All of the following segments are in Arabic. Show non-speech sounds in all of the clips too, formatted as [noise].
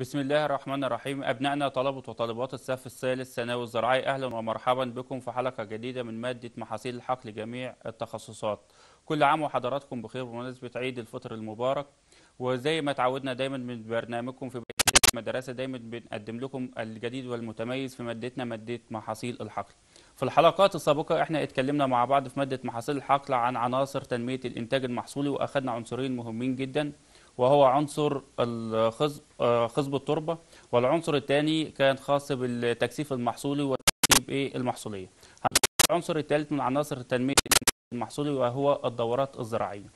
بسم الله الرحمن الرحيم أبنائنا طلبة وطالبات الصف الثالث ثانوي الزراعي أهلا ومرحبا بكم في حلقة جديدة من مادة محاصيل الحق لجميع التخصصات كل عام وحضراتكم بخير بمناسبة عيد الفطر المبارك وزي ما تعودنا دايما من برنامجكم في المدرسة دايما بنقدم لكم الجديد والمتميز في مادتنا مادة محاصيل الحقل في الحلقات السابقة احنا اتكلمنا مع بعض في مادة محاصيل الحقل عن عناصر تنمية الإنتاج المحصولي وأخذنا عنصرين مهمين جداً وهو عنصر آه، خصب التربة والعنصر الثاني كان خاص بالتكثيف المحصولي وتركيب إيه؟ المحصولية العنصر الثالث من عناصر تنمية المحصولي وهو الدورات الزراعية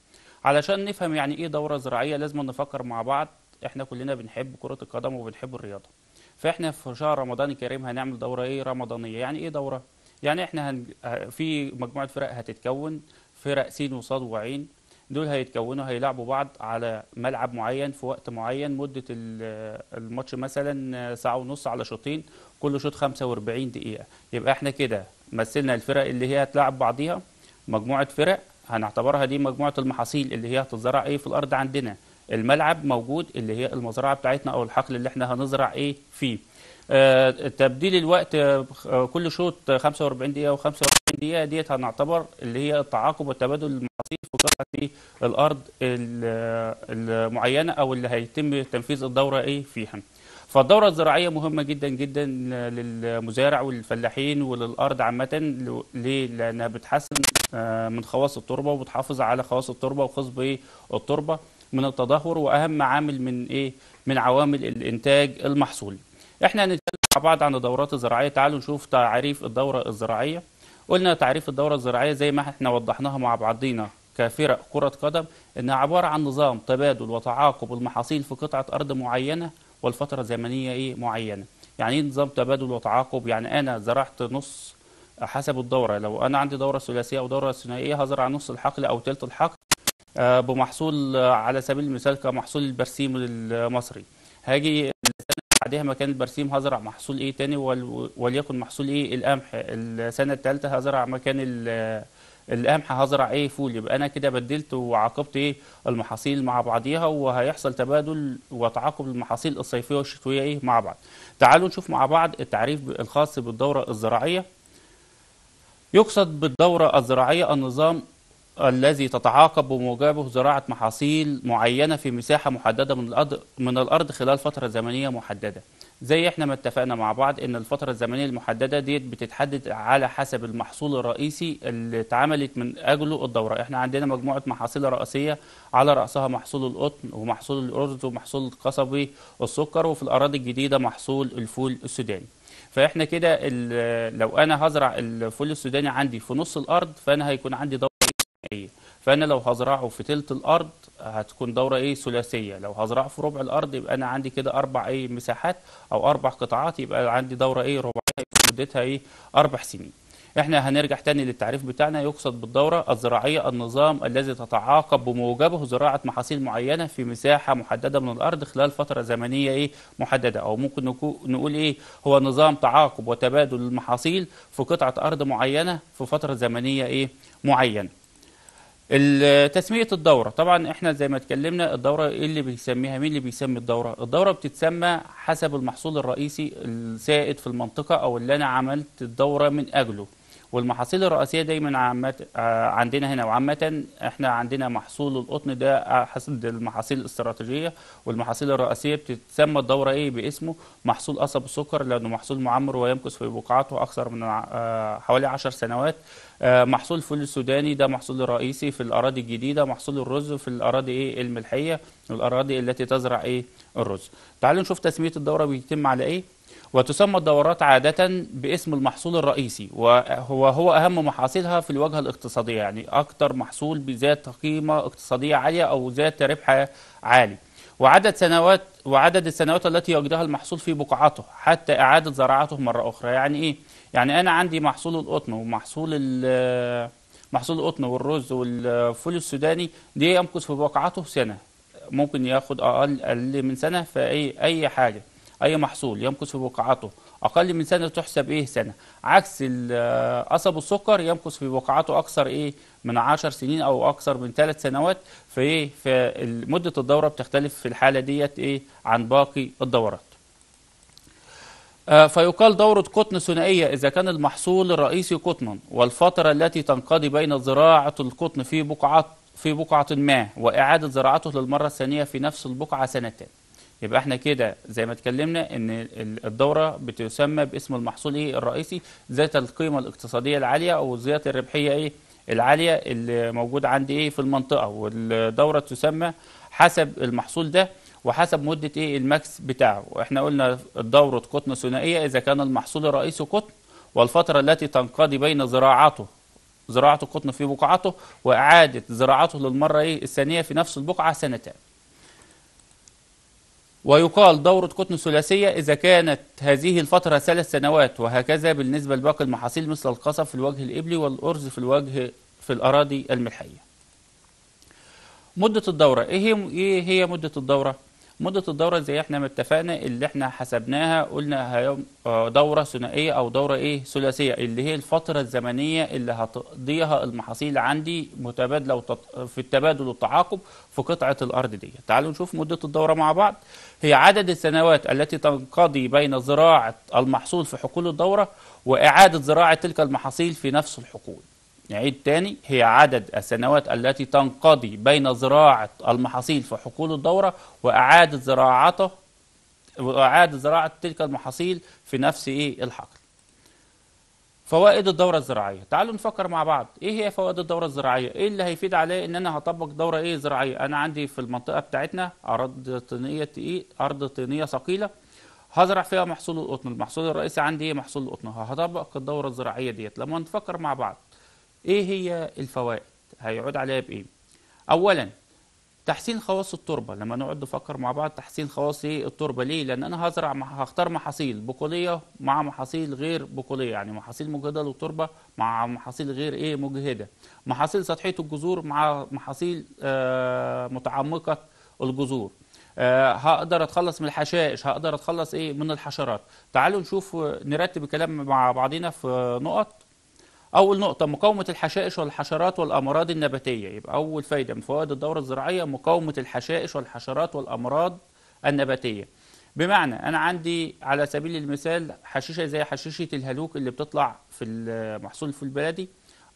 علشان نفهم يعني ايه دورة زراعية لازم نفكر مع بعض احنا كلنا بنحب كرة القدم وبنحب الرياضة فاحنا في شهر رمضان الكريم هنعمل دورة ايه رمضانية يعني ايه دورة يعني احنا هن... آه، في مجموعة فرق هتتكون فرق سين وصاد وعين دول هيتكونوا هيلعبوا بعض على ملعب معين في وقت معين مده الماتش مثلا ساعه ونص على شوطين كل شوط 45 دقيقه يبقى احنا كده مثلنا الفرق اللي هي هتلعب بعضيها مجموعه فرق هنعتبرها دي مجموعه المحاصيل اللي هي هتتزرع ايه في الارض عندنا الملعب موجود اللي هي المزرعه بتاعتنا او الحقل اللي احنا هنزرع ايه فيه آه، تبديل الوقت آه، كل شوط 45 دقيقه و45 دقيقه ديت هنعتبر اللي هي التعاقب والتبادل المحاصيل في قطعه الارض المعينه او اللي هيتم تنفيذ الدوره ايه فيها. فالدوره الزراعيه مهمه جدا جدا للمزارع والفلاحين وللارض عامه ليه؟ لانها بتحسن آه، من خواص التربه وبتحافظ على خواص التربه وخصب ايه؟ التربه من التدهور واهم عامل من ايه؟ من عوامل الانتاج المحصول. احنا هنتكلم مع بعض عن الدورات الزراعيه تعالوا نشوف تعريف الدوره الزراعيه قلنا تعريف الدوره الزراعيه زي ما احنا وضحناها مع بعضينا كفرق كره قدم انها عباره عن نظام تبادل وتعاقب المحاصيل في قطعه ارض معينه والفتره الزمنيه ايه معينه يعني ايه نظام تبادل وتعاقب يعني انا زرعت نص حسب الدوره لو انا عندي دوره ثلاثيه او دوره ثنائيه هزرع نص الحقل او ثلث الحقل آه، بمحصول آه، على سبيل المثال كمحصول البرسيم المصري هاجي بعدها مكان البرسيم هزرع محصول ايه تاني وليكن محصول ايه القمح السنه الثالثه هزرع مكان القمح هزرع ايه فول يبقى انا كده بدلت وعاقبت ايه المحاصيل مع بعضيها وهيحصل تبادل وتعاقب المحاصيل الصيفيه والشتويه ايه مع بعض تعالوا نشوف مع بعض التعريف الخاص بالدوره الزراعيه يقصد بالدورة الزراعية النظام الذي تتعاقب بموجبه زراعة محاصيل معينة في مساحة محددة من الأرض من الأرض خلال فترة زمنية محددة. زي احنا ما اتفقنا مع بعض ان الفترة الزمنية المحددة ديت بتتحدد على حسب المحصول الرئيسي اللي اتعملت من اجله الدورة، احنا عندنا مجموعة محاصيل رئيسية على رأسها محصول القطن ومحصول الأرز ومحصول القصبي السكر وفي الأراضي الجديدة محصول الفول السوداني. فاحنا كده لو انا هزرع الفول السوداني عندي في نص الارض فانا هيكون عندي نهائيه فانا لو هزرعه في تلت الارض هتكون دوره ايه ثلاثيه لو هزرعه في ربع الارض يبقى انا عندي كده اربع ايه مساحات او اربع قطاعات يبقى عندي دوره ايه رباعيه مدتها ايه اربع سنين احنا هنرجع تاني للتعريف بتاعنا يقصد بالدورة الزراعية النظام الذي تتعاقب بموجبه زراعة محاصيل معينة في مساحة محددة من الأرض خلال فترة زمنية ايه محددة أو ممكن نقول ايه هو نظام تعاقب وتبادل المحاصيل في قطعة أرض معينة في فترة زمنية ايه معينة تسمية الدورة طبعا احنا زي ما اتكلمنا الدورة ايه اللي بيسميها مين اللي بيسمي الدورة الدورة بتتسمى حسب المحصول الرئيسي السائد في المنطقة او اللي انا عملت الدورة من اجله والمحاصيل الرئيسيه دايما عامه آه، عندنا هنا وعامه احنا عندنا محصول القطن ده حسب المحاصيل الاستراتيجيه والمحاصيل الرئيسيه بتتسمى الدوره ايه باسمه محصول قصب السكر لانه محصول معمر ويمكث في بقعته اكثر من آه، حوالي 10 سنوات آه، محصول الفول السوداني ده محصول رئيسي في الاراضي الجديده محصول الرز في الاراضي ايه الملحيه والاراضي التي تزرع ايه الرز تعالوا نشوف تسميه الدوره بيتم على ايه وتسمى الدورات عادة باسم المحصول الرئيسي وهو هو أهم محاصيلها في الواجهة الاقتصادية يعني أكثر محصول بذات قيمة اقتصادية عالية أو ذات ربح عالي وعدد سنوات وعدد السنوات التي يجدها المحصول في بقعته حتى إعادة زراعته مرة أخرى يعني إيه؟ يعني أنا عندي محصول القطن ومحصول محصول القطن والرز والفول السوداني دي يمكث في بقعته سنة ممكن ياخد أقل, أقل من سنة في أي حاجة اي محصول يمكث في بقعته اقل من سنه تحسب ايه سنه عكس قصب السكر يمكث في بقعته اكثر ايه من 10 سنين او اكثر من 3 سنوات في ايه في مده الدوره بتختلف في الحاله ديت ايه عن باقي الدورات آه، فيقال دورة قطن ثنائية إذا كان المحصول الرئيسي قطنا والفترة التي تنقضي بين زراعة القطن في بقعة في بقعة ما وإعادة زراعته للمرة الثانية في نفس البقعة سنتين. يبقى احنا كده زي ما اتكلمنا ان الدوره بتسمى باسم المحصول ايه الرئيسي ذات القيمه الاقتصاديه العاليه او ذات الربحيه ايه العاليه اللي موجود عندي ايه في المنطقه والدوره تسمى حسب المحصول ده وحسب مده ايه الماكس بتاعه واحنا قلنا دوره قطن ثنائيه اذا كان المحصول الرئيسي قطن والفتره التي تنقضي بين زراعته زراعه القطن في بقعته واعاده زراعته للمره ايه الثانيه في نفس البقعه سنتان ويقال دورة قطن ثلاثية إذا كانت هذه الفترة ثلاث سنوات وهكذا بالنسبة لباقي المحاصيل مثل القصب في الوجه الإبلي والأرز في الوجه في الأراضي الملحية مدة الدورة إيه هي إيه مدة الدورة؟ مده الدوره زي احنا ما اتفقنا اللي احنا حسبناها قلنا آه، دوره ثنائيه او دوره ايه ثلاثيه اللي هي الفتره الزمنيه اللي هتقضيها المحاصيل عندي متبادله في التبادل والتعاقب في قطعه الارض دي تعالوا نشوف مده الدوره مع بعض هي عدد السنوات التي تنقضي بين زراعه المحصول في حقول الدوره واعاده زراعه تلك المحاصيل في نفس الحقول نعيد تاني هي عدد السنوات التي تنقضي بين زراعة المحاصيل في حقول الدورة وإعادة زراعته وإعادة زراعة تلك المحاصيل في نفس إيه الحقل. فوائد الدورة الزراعية، تعالوا نفكر مع بعض، إيه هي فوائد الدورة الزراعية؟ إيه اللي هيفيد عليه إن أنا هطبق دورة إيه زراعية؟ أنا عندي في المنطقة بتاعتنا أرض طينية إيه؟ أرض طينية ثقيلة هزرع فيها محصول القطن، المحصول الرئيسي عندي إيه؟ محصول القطن، هطبق الدورة الزراعية ديت، لما نفكر مع بعض ايه هي الفوائد هيعود عليها بايه اولا تحسين خواص التربه لما نقعد نفكر مع بعض تحسين خواص ايه التربه ليه لان انا هزرع هختار محاصيل بقوليه مع محاصيل غير بقوليه يعني محاصيل مجهده للتربه مع محاصيل غير ايه مجهده محاصيل سطحيه الجذور مع محاصيل آه متعمقه الجذور آه هقدر اتخلص من الحشائش هقدر اتخلص ايه من الحشرات تعالوا نشوف نرتب الكلام مع بعضنا في نقط أول نقطة مقاومة الحشائش والحشرات والأمراض النباتية يبقى أول فايدة من فوائد الدورة الزراعية مقاومة الحشائش والحشرات والأمراض النباتية بمعنى أنا عندي على سبيل المثال حشيشة زي حشيشة الهلوك اللي بتطلع في المحصول في البلدي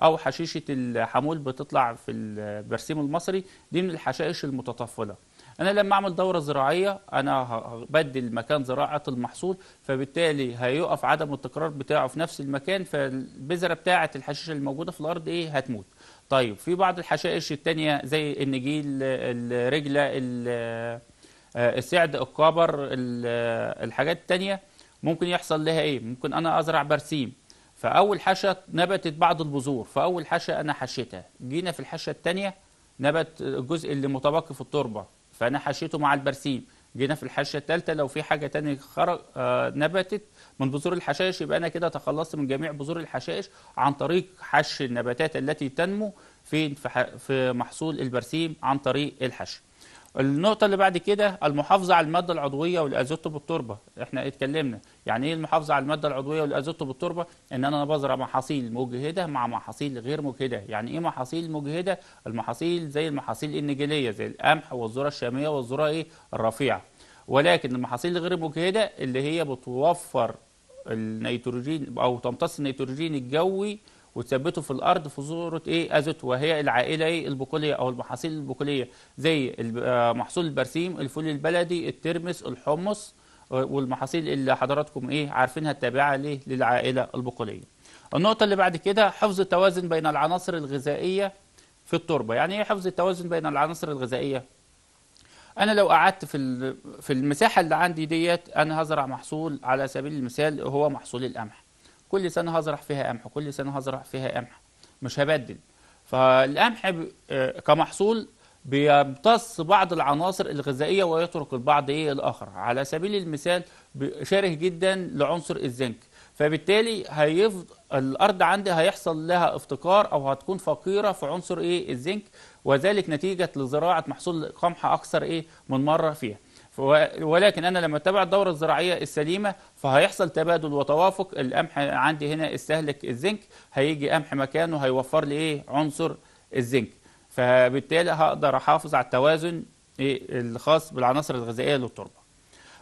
أو حشيشة الحمول بتطلع في البرسيم المصري دي من الحشائش المتطفلة انا لما اعمل دوره زراعيه انا بدل مكان زراعه المحصول فبالتالي هيقف عدم التكرار بتاعه في نفس المكان فالبذره بتاعه الحشيش الموجوده في الارض ايه هتموت طيب في بعض الحشائش التانية زي النجيل الرجلة آه، السعد الكبر الحاجات التانية ممكن يحصل لها ايه ممكن انا ازرع برسيم فاول حشه نبتت بعض البذور فاول حشه انا حشيتها جينا في الحشه الثانيه نبت الجزء اللي متبقي في التربه فانا حشيته مع البرسيم جينا في الحشيه الثالثه لو في حاجه تانية خرج آه نبتت من بذور الحشائش يبقى انا كده تخلصت من جميع بذور الحشائش عن طريق حش النباتات التي تنمو في في محصول البرسيم عن طريق الحشو النقطة اللي بعد كده المحافظة على المادة العضوية والأزوتو بالتربة احنا اتكلمنا يعني ايه المحافظة على المادة العضوية والأزوتو بالتربة ان انا بزرع محاصيل مجهدة مع محاصيل غير مجهدة يعني ايه محاصيل مجهدة المحاصيل زي المحاصيل النجيلية زي القمح والذرة الشامية والذرة ايه الرفيعة ولكن المحاصيل الغير مجهدة اللي هي بتوفر النيتروجين او تمتص النيتروجين الجوي وتثبته في الارض في صوره ايه ازوت وهي العائله ايه البقوليه او المحاصيل البقوليه زي آه، محصول البرسيم الفول البلدي الترمس الحمص آه، والمحاصيل اللي حضراتكم ايه عارفينها التابعه ليه للعائله البقوليه النقطه اللي بعد كده حفظ التوازن بين العناصر الغذائيه في التربه يعني ايه حفظ التوازن بين العناصر الغذائيه انا لو قعدت في في المساحه اللي عندي ديت انا هزرع محصول على سبيل المثال هو محصول القمح كل سنه هزرع فيها قمح كل سنه هزرع فيها قمح مش هبدل فالقمح آه، كمحصول بيمتص بعض العناصر الغذائيه ويترك البعض ايه الاخر على سبيل المثال شره جدا لعنصر الزنك فبالتالي هيفض الارض عندي هيحصل لها افتقار او هتكون فقيره في عنصر ايه الزنك وذلك نتيجه لزراعه محصول قمح اكثر ايه من مره فيها ولكن انا لما اتبع الدوره الزراعيه السليمه فهيحصل تبادل وتوافق القمح عندي هنا استهلك الزنك هيجي قمح مكانه هيوفر لي ايه عنصر الزنك فبالتالي هقدر احافظ على التوازن إيه؟ الخاص بالعناصر الغذائيه للتربه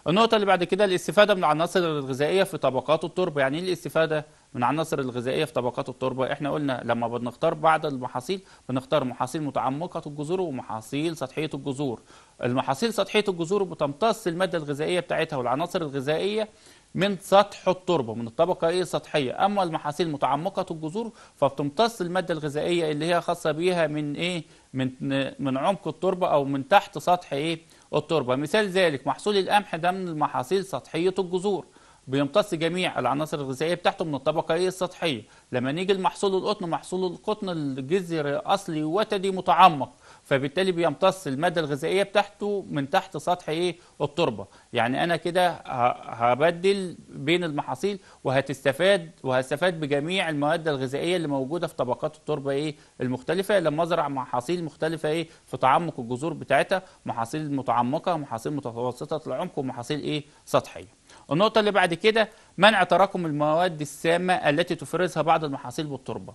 النقطة اللي بعد كده الاستفادة من العناصر الغذائية في طبقات التربة، يعني ايه الاستفادة من العناصر الغذائية في طبقات التربة؟ احنا قلنا لما بنختار بعض المحاصيل بنختار محاصيل متعمقة الجذور ومحاصيل سطحية الجذور. المحاصيل سطحية الجذور بتمتص المادة الغذائية بتاعتها والعناصر الغذائية من سطح التربه من الطبقه ايه السطحيه اما المحاصيل متعمقه الجذور فبتمتص الماده الغذائيه اللي هي خاصه بيها من ايه من من عمق التربه او من تحت سطح ايه التربه مثال ذلك محصول القمح ده من المحاصيل سطحيه الجذور بيمتص جميع العناصر الغذائيه بتاعته من الطبقه ايه السطحيه لما نيجي لمحصول القطن محصول القطن الجذري اصلي وتدي متعمق فبالتالي بيمتص الماده الغذائيه بتاعته من تحت سطح ايه التربه يعني انا كده هبدل بين المحاصيل وهتستفاد وهستفاد بجميع المواد الغذائيه اللي موجوده في طبقات التربه ايه المختلفه لما ازرع محاصيل مختلفه ايه في تعمق الجذور بتاعتها محاصيل متعمقه محاصيل متوسطه العمق ومحاصيل ايه سطحيه النقطه اللي بعد كده منع تراكم المواد السامه التي تفرزها بعض المحاصيل بالتربه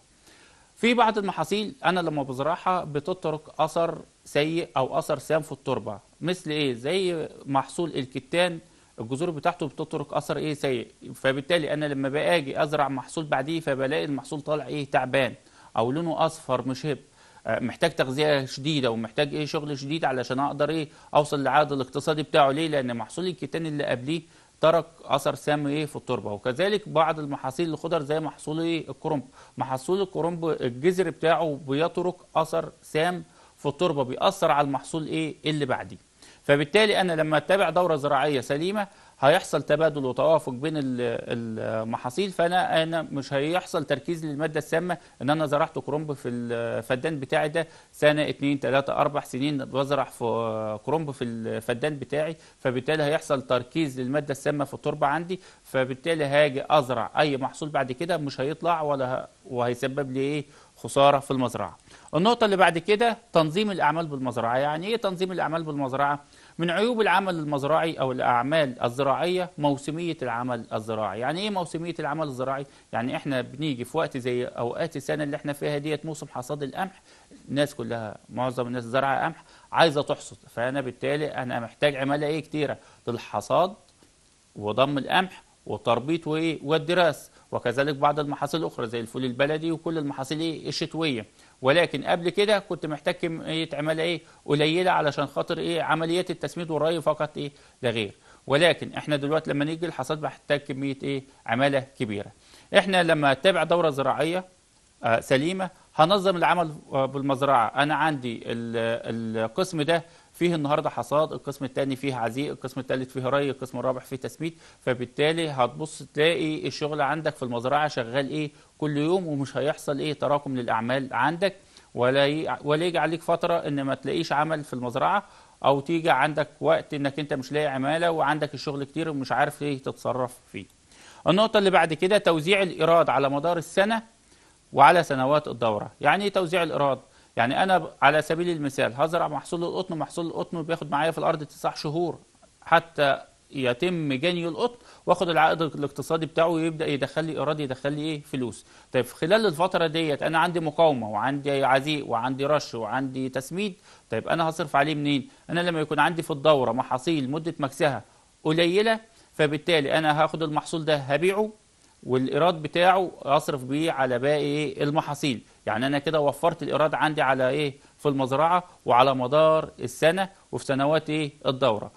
في بعض المحاصيل انا لما بزرعها بتترك اثر سيء او اثر سام في التربه مثل ايه زي محصول الكتان الجذور بتاعته بتترك اثر ايه سيء فبالتالي انا لما باجي ازرع محصول بعديه فبلاقي المحصول طالع ايه تعبان او لونه اصفر مش هب آه، محتاج تغذيه شديده ومحتاج ايه شغل شديد علشان اقدر ايه اوصل للعائد الاقتصادي بتاعه ليه لان محصول الكتان اللي قبليه ترك اثر سام ايه في التربه وكذلك بعض المحاصيل الخضر زي محصول ايه الكرنب محصول الكرنب الجذر بتاعه بيترك اثر سام في التربه بيأثر على المحصول ايه اللي بعديه فبالتالي انا لما اتبع دوره زراعيه سليمه هيحصل تبادل وتوافق بين المحاصيل فانا انا مش هيحصل تركيز للماده السامه ان انا زرعت كرنب في الفدان بتاعي ده سنه اثنين ثلاثه اربع سنين بزرع في كرنب في الفدان بتاعي فبالتالي هيحصل تركيز للماده السامه في التربه عندي فبالتالي هاجي ازرع اي محصول بعد كده مش هيطلع ولا وهيسبب لي ايه خساره في المزرعه. النقطه اللي بعد كده تنظيم الاعمال بالمزرعه، يعني ايه تنظيم الاعمال بالمزرعه؟ من عيوب العمل المزرعي أو الأعمال الزراعية موسمية العمل الزراعي يعني إيه موسمية العمل الزراعي؟ يعني إحنا بنيجي في وقت زي أوقات السنة اللي إحنا فيها ديت موسم حصاد القمح الناس كلها معظم الناس زرع قمح عايزة تحصد فأنا بالتالي أنا محتاج عمالة إيه كتيرة للحصاد وضم القمح وتربيط وايه والدراس وكذلك بعض المحاصيل الاخرى زي الفول البلدي وكل المحاصيل ايه الشتويه ولكن قبل كده كنت محتاج كميه عماله ايه قليله علشان خاطر ايه عمليات التسميد والري فقط ايه لا غير ولكن احنا دلوقتي لما نيجي الحصاد بحتاج كميه ايه عماله كبيره احنا لما اتبع دوره زراعيه آه، سليمه هنظم العمل آه، بالمزرعه انا عندي القسم ده فيه النهارده حصاد القسم الثاني فيه عزيق القسم الثالث فيه ري القسم الرابع فيه تسميد فبالتالي هتبص تلاقي الشغل عندك في المزرعه شغال ايه كل يوم ومش هيحصل ايه تراكم للاعمال عندك ولا ي... ولا يجي عليك فتره ان ما تلاقيش عمل في المزرعه او تيجي عندك وقت انك انت مش لاقي عماله وعندك الشغل كتير ومش عارف ايه تتصرف فيه. النقطه اللي بعد كده توزيع الايراد على مدار السنه وعلى سنوات الدوره، يعني ايه توزيع الايراد؟ يعني انا على سبيل المثال هزرع محصول القطن محصول القطن بياخد معايا في الارض تسع شهور حتى يتم جني القطن واخد العائد الاقتصادي بتاعه ويبدا يدخل لي ايراد يدخل لي ايه فلوس طيب خلال الفتره ديت انا عندي مقاومه وعندي عزيق وعندي رش وعندي تسميد طيب انا هصرف عليه منين انا لما يكون عندي في الدوره محاصيل مده مكسها قليله فبالتالي انا هاخد المحصول ده هبيعه والايراد بتاعه اصرف بيه على باقي إيه؟ المحاصيل يعني أنا كده وفرت الإيراد عندي على إيه في المزرعة وعلى مدار السنة وفي سنوات إيه الدورة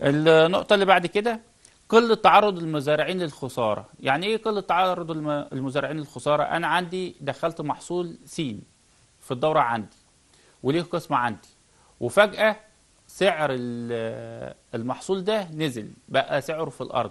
النقطة اللي بعد كده قلة تعرض المزارعين للخسارة يعني إيه قلة تعرض المزارعين للخسارة أنا عندي دخلت محصول سين في الدورة عندي وليه قسمة عندي وفجأة سعر المحصول ده نزل بقى سعره في الأرض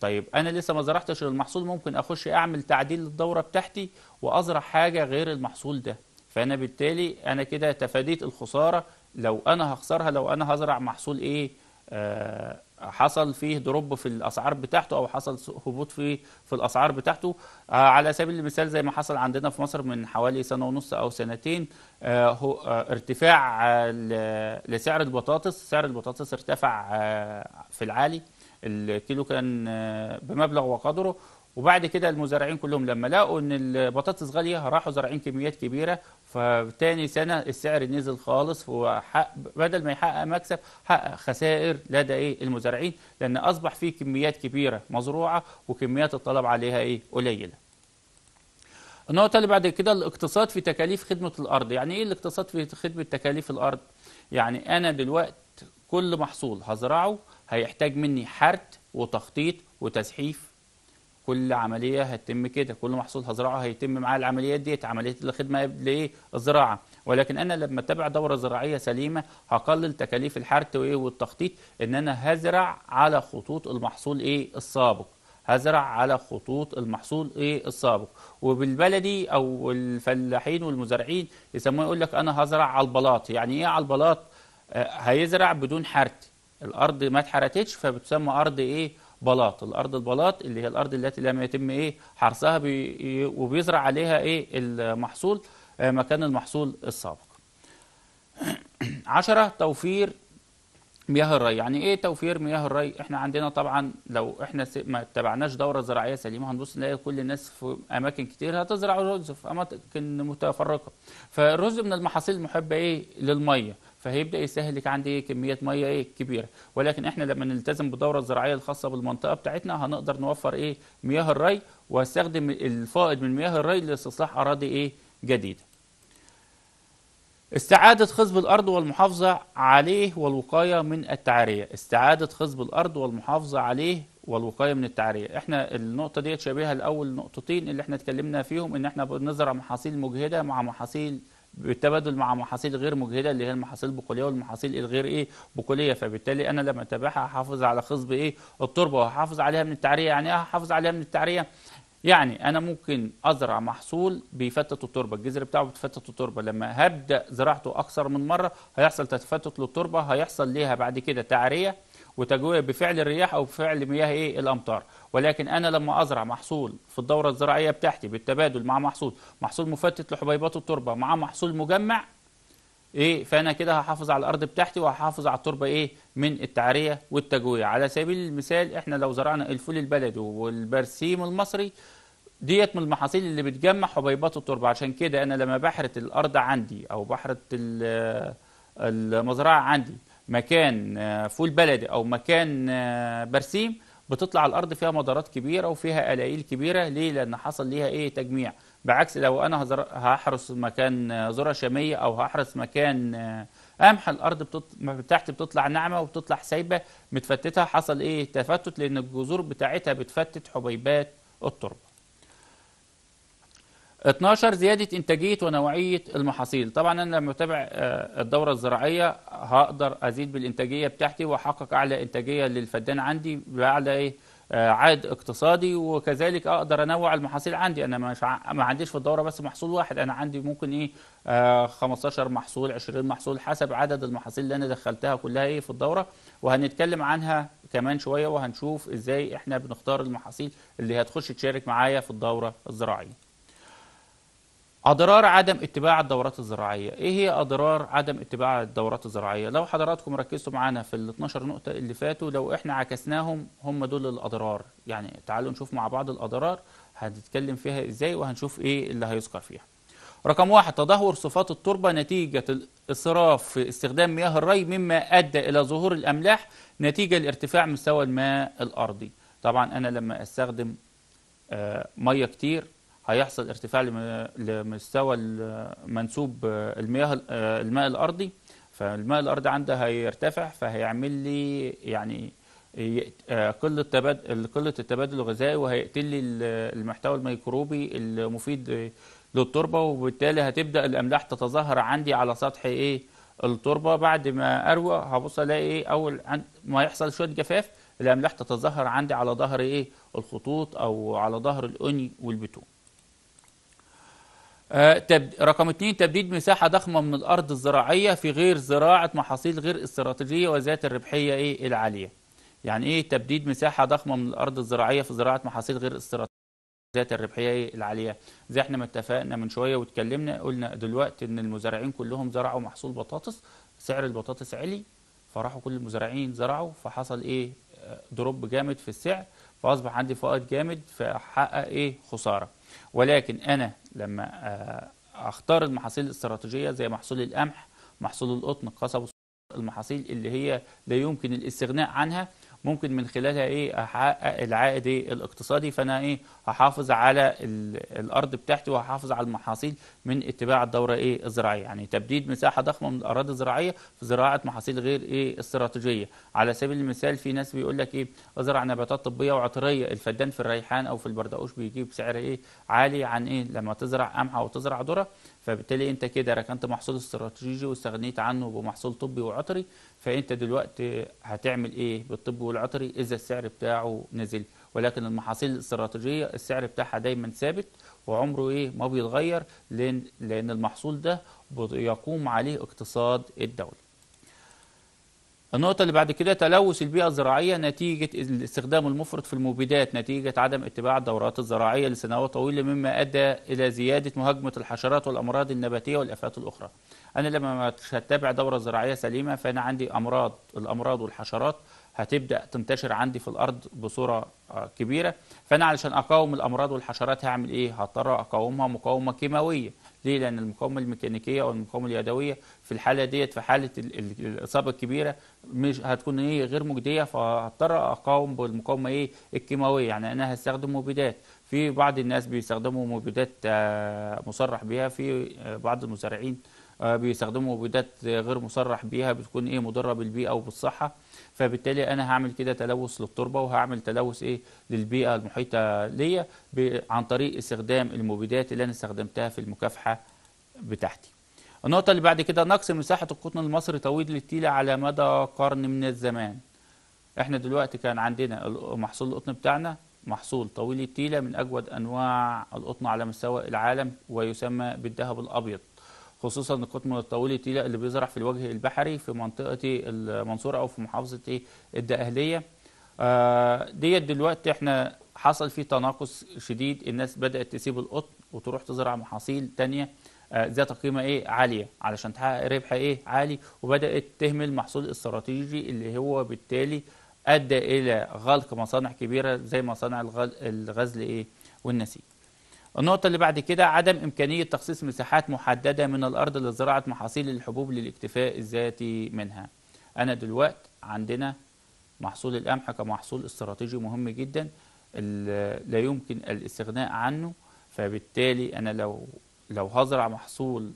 طيب انا لسه ما زرعتش المحصول ممكن اخش اعمل تعديل للدوره بتاعتي وازرع حاجه غير المحصول ده فانا بالتالي انا كده تفاديت الخساره لو انا هخسرها لو انا هزرع محصول ايه آه حصل فيه دروب في الاسعار بتاعته او حصل هبوط في في الاسعار بتاعته آه على سبيل المثال زي ما حصل عندنا في مصر من حوالي سنه ونص او سنتين آه هو آه ارتفاع آه لسعر البطاطس سعر البطاطس ارتفع آه في العالي الكيلو كان آه، بمبلغ وقدره وبعد كده المزارعين كلهم لما لقوا ان البطاطس غاليه راحوا زارعين كميات كبيره فتاني سنه السعر نزل خالص بدل ما يحقق مكسب حقق خسائر لدى ايه المزارعين لان اصبح في كميات كبيره مزروعه وكميات الطلب عليها ايه قليله. النقطه اللي بعد كده الاقتصاد في تكاليف خدمه الارض، يعني ايه الاقتصاد في خدمه تكاليف الارض؟ يعني انا دلوقتي كل محصول هزرعه هيحتاج مني حرت وتخطيط وتزحيف كل عملية هتتم كده كل محصول هزرعه هيتم معاه العمليات ديت عملية الخدمة قبل الزراعة ولكن أنا لما أتبع دورة زراعية سليمة هقلل تكاليف الحرت وإيه والتخطيط إن أنا هزرع على خطوط المحصول إيه السابق هزرع على خطوط المحصول ايه السابق وبالبلدي او الفلاحين والمزارعين يسموه يقول لك انا هزرع على البلاط يعني ايه على البلاط آه هيزرع بدون حرت الارض ما اتحرقتش فبتسمى ارض ايه بلاط الارض البلاط اللي هي الارض التي لم يتم ايه حرثها بي وبيزرع عليها ايه المحصول آه، مكان المحصول السابق [clears throat] عشرة توفير مياه الري يعني ايه توفير مياه الري احنا عندنا طبعا لو احنا ما اتبعناش دوره زراعيه سليمه هنبص نلاقي كل الناس في اماكن كتير هتزرع رز في اماكن متفرقه فالرز من المحاصيل المحبه ايه للميه فهيبدا يسهل لك عندي كميات كميه ميه ايه كبيره ولكن احنا لما نلتزم بالدوره الزراعيه الخاصه بالمنطقه بتاعتنا هنقدر نوفر ايه مياه الري واستخدم الفائض من مياه الري لاستصلاح اراضي ايه جديده استعادة خصب الأرض والمحافظة عليه والوقاية من التعارية استعادة خصب الأرض والمحافظة عليه والوقايه من التعريه احنا النقطه ديت شبيهه لاول نقطتين اللي احنا اتكلمنا فيهم ان احنا بنزرع محاصيل مجهده مع محاصيل بالتبادل مع محاصيل غير مجهده اللي هي المحاصيل البقوليه والمحاصيل الغير ايه بقوليه فبالتالي انا لما اتابعها هحافظ على خصب ايه التربه وهحافظ عليها من التعريه يعني ايه هحافظ عليها من التعريه يعني انا ممكن ازرع محصول بيفتت التربه الجذر بتاعه بتفتت التربه لما هبدا زراعته اكثر من مره هيحصل تفتت للتربه هيحصل ليها بعد كده تعريه وتجويع بفعل الرياح او بفعل مياه ايه الامطار ولكن أنا لما أزرع محصول في الدورة الزراعية بتاعتي بالتبادل مع محصول محصول مفتت لحبيبات التربة مع محصول مجمع ايه فانا كده هحافظ على الارض بتاعتي وهحافظ على التربه ايه من التعريه والتجويع على سبيل المثال احنا لو زرعنا الفول البلدي والبرسيم المصري ديت من المحاصيل اللي بتجمع حبيبات التربه عشان كده انا لما بحرت الارض عندي او بحرت المزرعه عندي مكان آه، فول بلدي او مكان آه، برسيم بتطلع الارض فيها مدارات كبيره وفيها قلايل كبيره ليه لان حصل ليها ايه تجميع بعكس لو انا هحرس مكان ذره شاميه او هحرس مكان آه، قمح الارض بتط... تحت بتطلع ناعمه وبتطلع سايبه متفتته حصل ايه تفتت لان الجذور بتاعتها بتفتت حبيبات التربه 12 زيادة إنتاجية ونوعية المحاصيل طبعا أنا لما أتابع آه، الدورة الزراعية هقدر أزيد بالإنتاجية بتاعتي وأحقق أعلى إنتاجية للفدان عندي بأعلى إيه عائد اقتصادي وكذلك اقدر انوع المحاصيل عندي انا ما عنديش في الدوره بس محصول واحد انا عندي ممكن ايه 15 آه، محصول 20 محصول حسب عدد المحاصيل اللي انا دخلتها كلها ايه في الدوره وهنتكلم عنها كمان شويه وهنشوف ازاي احنا بنختار المحاصيل اللي هتخش تشارك معايا في الدوره الزراعيه أضرار عدم اتباع الدورات الزراعية إيه هي أضرار عدم اتباع الدورات الزراعية لو حضراتكم ركزتوا معانا في ال 12 نقطة اللي فاتوا لو إحنا عكسناهم هم دول الأضرار يعني تعالوا نشوف مع بعض الأضرار هنتكلم فيها إزاي وهنشوف إيه اللي هيذكر فيها رقم واحد تدهور صفات التربة نتيجة الإسراف في استخدام مياه الري مما أدى إلى ظهور الأملاح نتيجة لارتفاع مستوى الماء الأرضي طبعا أنا لما أستخدم آه، مية كتير هيحصل ارتفاع لمستوى منسوب آه، المياه آه، الماء الارضي فالماء الارضي عندها هيرتفع فهيعمل لي يعني آه، قله التبادل قله التبادل الغذائي وهيقتل لي المحتوى الميكروبي المفيد للتربه وبالتالي هتبدا الاملاح تتظاهر عندي على سطح ايه التربه بعد ما اروق هبص الاقي ايه اول عند ما يحصل شويه جفاف الاملاح تتظاهر عندي على ظهر ايه الخطوط او على ظهر الاني والبتون آه، رقم اثنين تبديد مساحة ضخمة من الأرض الزراعية في غير زراعة محاصيل غير استراتيجية وذات الربحية إيه العالية يعني إيه تبديد مساحة ضخمة من الأرض الزراعية في زراعة محاصيل غير استراتيجية ذات الربحية إيه، العالية زي احنا ما اتفقنا من شوية واتكلمنا قلنا دلوقتي ان المزارعين كلهم زرعوا محصول بطاطس سعر البطاطس علي فراحوا كل المزارعين زرعوا فحصل ايه دروب آه، جامد في السعر فاصبح عندي فائض جامد فحقق ايه خساره ولكن أنا لما آه، أختار المحاصيل الاستراتيجية زي محصول القمح محصول القطن قصب المحاصيل اللي هي لا يمكن الاستغناء عنها ممكن من خلالها ايه احقق العائد ايه الاقتصادي فانا ايه هحافظ على الارض بتاعتي وهحافظ على المحاصيل من اتباع الدوره ايه الزراعيه يعني تبديد مساحه ضخمه من الاراضي الزراعيه في زراعه محاصيل غير ايه استراتيجيه على سبيل المثال في ناس بيقول لك ايه ازرع نباتات طبيه وعطريه الفدان في الريحان او في البردقوش بيجيب سعر ايه عالي عن ايه لما تزرع قمح او تزرع ذره فبالتالي انت كده ركنت محصول استراتيجي واستغنيت عنه بمحصول طبي وعطري فانت دلوقتي هتعمل ايه بالطب والعطري اذا السعر بتاعه نزل ولكن المحاصيل الاستراتيجيه السعر بتاعها دايما ثابت وعمره ايه ما بيتغير لان لان المحصول ده بيقوم عليه اقتصاد الدوله النقطة اللي بعد كده تلوث البيئة الزراعية نتيجة الاستخدام المفرط في المبيدات نتيجة عدم اتباع الدورات الزراعية لسنوات طويلة مما أدى إلى زيادة مهاجمة الحشرات والأمراض النباتية والآفات الأخرى أنا لما ما أتبع دورة زراعية سليمة فأنا عندي أمراض الأمراض والحشرات هتبدأ تنتشر عندي في الأرض بصورة آه، كبيرة فأنا علشان أقاوم الأمراض والحشرات هعمل إيه؟ هضطر أقاومها مقاومة كيماوية ليه؟ لأن المقاومة الميكانيكية أو المقاومة اليدوية في الحالة ديت في حالة الإصابة الكبيرة مش هتكون إيه غير مجدية فهضطر أقاوم بالمقاومة إيه الكيماوية يعني أنا هستخدم مبيدات في بعض الناس بيستخدموا مبيدات آه، مصرح بها في آه، بعض المزارعين آه، بيستخدموا مبيدات غير مصرح بها بتكون إيه مضرة بالبيئة وبالصحة فبالتالي انا هعمل كده تلوث للتربه وهعمل تلوث ايه للبيئه المحيطه ليا عن طريق استخدام المبيدات اللي انا استخدمتها في المكافحه بتاعتي النقطة اللي بعد كده نقص مساحة القطن المصري طويل التيلة على مدى قرن من الزمان. احنا دلوقتي كان عندنا محصول القطن بتاعنا محصول طويل التيلة من أجود أنواع القطن على مستوى العالم ويسمى بالذهب الأبيض. خصوصا القطن الطويل التيلا اللي بيزرع في الوجه البحري في منطقة المنصورة أو في محافظة إيه؟ الدقهلية آه، ديت دلوقتي احنا حصل فيه تناقص شديد الناس بدأت تسيب القطن وتروح تزرع محاصيل تانية آه، ذات قيمة ايه عالية علشان تحقق ربح ايه عالي وبدأت تهمل محصول استراتيجي اللي هو بالتالي أدى إلى غلق مصانع كبيرة زي مصانع الغزل ايه والنسيج النقطة اللي بعد كده عدم إمكانية تخصيص مساحات محددة من الأرض لزراعة محاصيل الحبوب للاكتفاء الذاتي منها أنا دلوقتي عندنا محصول القمح كمحصول استراتيجي مهم جدا لا يمكن الاستغناء عنه فبالتالي أنا لو لو هزرع محصول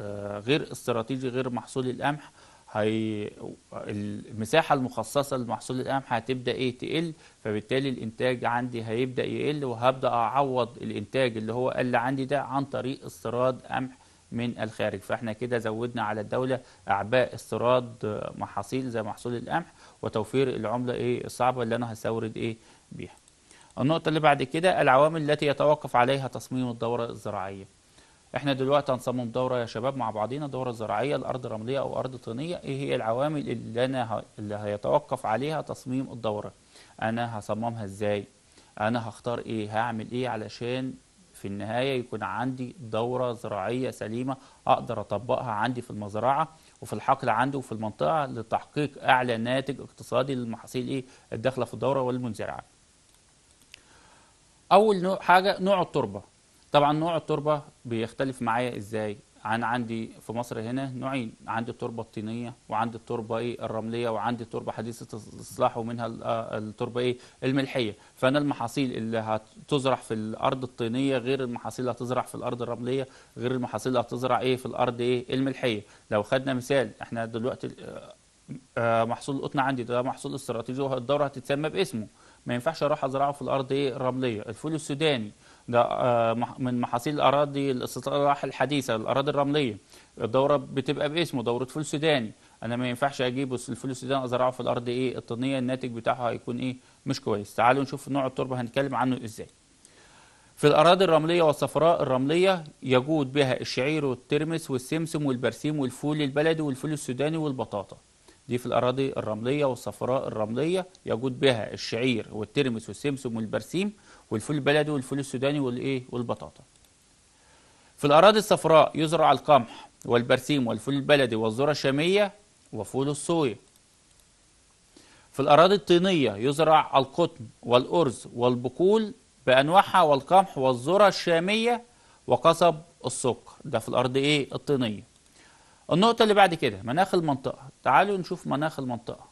آه، غير استراتيجي غير محصول القمح هي المساحه المخصصه لمحصول القمح هتبدا ايه تقل فبالتالي الانتاج عندي هيبدا يقل وهبدا اعوض الانتاج اللي هو قل عندي ده عن طريق استيراد قمح من الخارج فاحنا كده زودنا على الدولة أعباء استيراد محاصيل زي محصول القمح وتوفير العملة إيه الصعبة اللي أنا هستورد إيه بيها النقطة اللي بعد كده العوامل التي يتوقف عليها تصميم الدورة الزراعية احنا دلوقتي هنصمم دوره يا شباب مع بعضينا دوره زراعيه لارض رمليه او ارض طينيه ايه هي العوامل اللي انا ه... اللي هيتوقف عليها تصميم الدوره انا هصممها ازاي انا هختار ايه هعمل ايه علشان في النهايه يكون عندي دوره زراعيه سليمه اقدر اطبقها عندي في المزرعه وفي الحقل عندي وفي المنطقه لتحقيق اعلى ناتج اقتصادي للمحاصيل ايه الداخله في الدوره والمنزرعه اول نوع حاجه نوع التربه طبعا نوع التربه بيختلف معايا ازاي عن عندي في مصر هنا نوعين عندي التربه الطينيه وعندي التربه ايه الرمليه وعندي التربه حديثه الاصلاح ومنها آه، التربه ايه الملحيه فانا المحاصيل اللي هتزرع في الارض الطينيه غير المحاصيل اللي هتزرع في الارض الرمليه غير المحاصيل اللي هتزرع ايه في الارض ايه الملحيه لو خدنا مثال احنا دلوقتي آه، آه، محصول القطن عندي ده محصول استراتيجي والدوره هتتسمى باسمه ما ينفعش اروح ازرعه في الارض ايه الرمليه الفول السوداني ده آه، من محاصيل الاراضي الاستصلاح الحديثه الاراضي الرمليه الدوره بتبقى باسمه دوره فول سوداني انا ما ينفعش اجيب الفول السوداني ازرعه في الارض ايه الطينيه الناتج بتاعها هيكون ايه مش كويس تعالوا نشوف نوع التربه هنتكلم عنه ازاي في الأراضي الرملية والصفراء الرملية يجود بها الشعير والترمس والسمسم والبرسيم والفول البلدي والفول السوداني والبطاطا دي في الأراضي الرملية والصفراء الرملية يجود بها الشعير والترمس والسمسم والبرسيم والفول البلدي والفول السوداني والايه والبطاطا في الاراضي الصفراء يزرع القمح والبرسيم والفول البلدي والذره الشاميه وفول الصويا في الأراضي الطينية يزرع القطن والأرز والبقول بأنواعها والقمح والذرة الشامية وقصب السكر ده في الأرض إيه الطينية النقطة اللي بعد كده مناخ المنطقة تعالوا نشوف مناخ المنطقة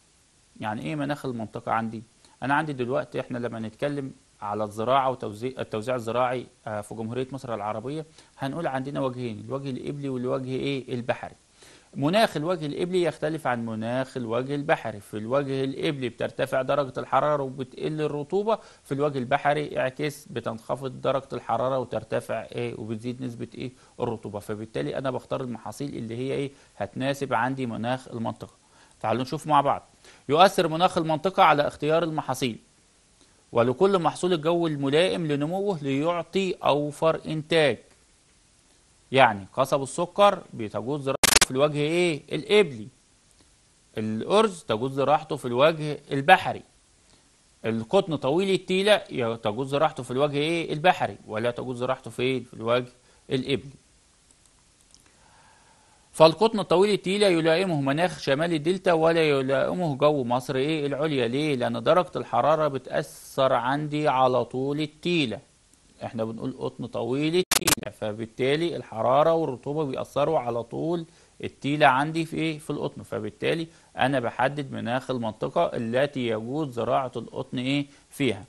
يعني إيه مناخ المنطقة عندي أنا عندي دلوقتي إحنا لما نتكلم على الزراعه وتوزيع التوزيع الزراعي آه، في جمهوريه مصر العربيه هنقول عندنا وجهين الوجه الابلي والوجه ايه البحري مناخ الوجه الابلي يختلف عن مناخ الوجه البحري في الوجه الابلي بترتفع درجة الحرارة وبتقل الرطوبة في الوجه البحري اعكس بتنخفض درجة الحرارة وترتفع ايه وبتزيد نسبة ايه الرطوبة فبالتالي انا بختار المحاصيل اللي هي ايه هتناسب عندي مناخ المنطقة تعالوا نشوف مع بعض يؤثر مناخ المنطقة على اختيار المحاصيل ولكل محصول الجو الملائم لنموه ليعطي أوفر إنتاج يعني قصب السكر بتجوز زراعته في الوجه إيه؟ الإبلي الأرز تجوز زراعته في الوجه البحري القطن طويل التيلة تجوز زراعته في الوجه إيه؟ البحري ولا تجوز زراعته فين؟ في الوجه الإبلي فالقطن الطويل التقيل يلائمه مناخ شمال الدلتا ولا يلائمه جو مصر ايه العليا ليه لان درجه الحراره بتاثر عندي على طول التيله احنا بنقول قطن طويل التيله فبالتالي الحراره والرطوبه بيأثروا على طول التيله عندي في ايه في القطن فبالتالي انا بحدد مناخ المنطقه التي يجوز زراعه القطن ايه فيها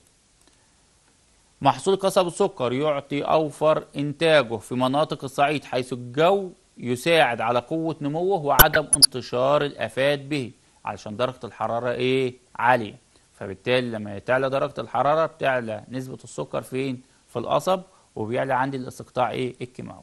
محصول قصب السكر يعطي اوفر انتاجه في مناطق الصعيد حيث الجو يساعد على قوة نموه وعدم انتشار الآفات به علشان درجة الحرارة إيه؟ عالية فبالتالي لما تعلى درجة الحرارة بتعلى نسبة السكر فين؟ في القصب وبيعلى عندي الاستقطاع إيه؟ الكيماوي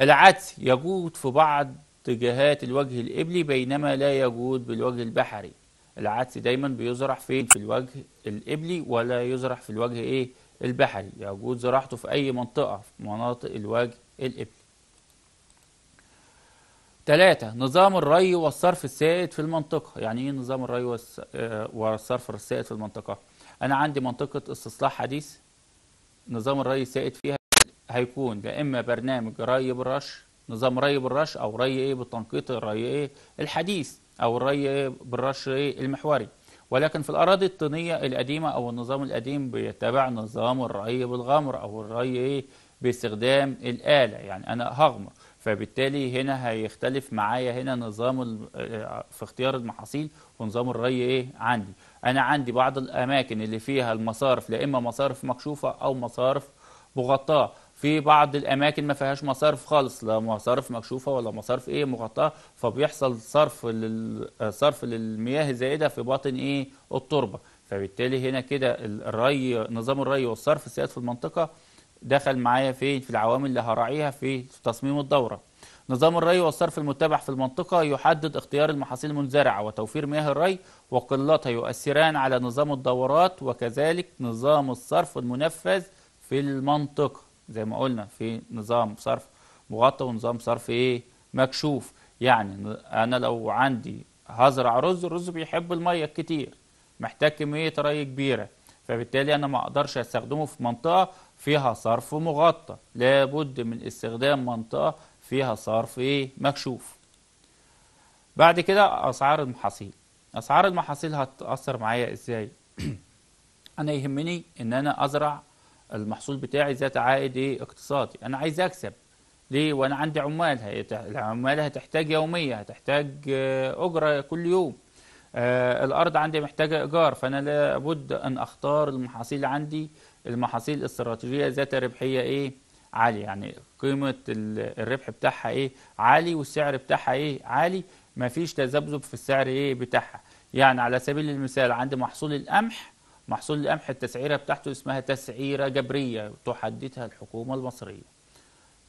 العدس يجود في بعض اتجاهات الوجه الإبلي بينما لا يجود بالوجه البحري العدس دايما بيزرع فين في الوجه الإبلي ولا يزرع في الوجه إيه البحري يجود زراعته في أي منطقة في مناطق الوجه الإبلي ثلاثة نظام الري والصرف السائد في المنطقة يعني ايه نظام الري آه، والصرف السائد في المنطقة انا عندي منطقة استصلاح حديث نظام الري السائد فيها هيكون يا اما برنامج ري بالرش نظام ري بالرش او ري ايه بالتنقيط الري ايه الحديث او الري ايه بالرش ايه المحوري ولكن في الاراضي الطينيه القديمه او النظام القديم بيتبع نظام الري بالغمر او الري ايه باستخدام الاله يعني انا هغمر فبالتالي هنا هيختلف معايا هنا نظام آه، في اختيار المحاصيل ونظام الري ايه عندي انا عندي بعض الاماكن اللي فيها المصارف لا اما مصارف مكشوفه او مصارف مغطاه في بعض الاماكن ما فيهاش مصارف خالص لا مصارف مكشوفه ولا مصارف ايه مغطاه فبيحصل صرف لل... آه، صرف للمياه الزائده في باطن ايه التربه فبالتالي هنا كده الري نظام الري والصرف السياد في المنطقه دخل معايا فين في العوامل اللي هراعيها في تصميم الدورة نظام الري والصرف المتبع في المنطقة يحدد اختيار المحاصيل المنزرعة وتوفير مياه الري وقلتها يؤثران على نظام الدورات وكذلك نظام الصرف المنفذ في المنطقة زي ما قلنا في نظام صرف مغطى ونظام صرف ايه مكشوف يعني انا لو عندي هزرع رز الرز بيحب الميه كتير محتاج كميه ري كبيره فبالتالي انا ما اقدرش استخدمه في منطقه فيها صرف مغطى لابد من استخدام منطقة فيها صرف إيه؟ مكشوف بعد كده أسعار المحاصيل أسعار المحاصيل هتأثر معايا إزاي [clears throat] أنا يهمني إن أنا أزرع المحصول بتاعي ذات عائد إيه؟ اقتصادي أنا عايز أكسب ليه وانا عندي عمال العمال هتحتاج يوميه هتحتاج آه، اجره كل يوم آه الارض عندي محتاجه ايجار فانا لابد ان اختار المحاصيل عندي المحاصيل الاستراتيجيه ذات ربحيه ايه عاليه يعني قيمه الربح بتاعها ايه عالي والسعر بتاعها ايه عالي مفيش تذبذب في السعر ايه بتاعها يعني على سبيل المثال عند محصول القمح محصول القمح التسعيره بتاعته اسمها تسعيره جبريه تحددها الحكومه المصريه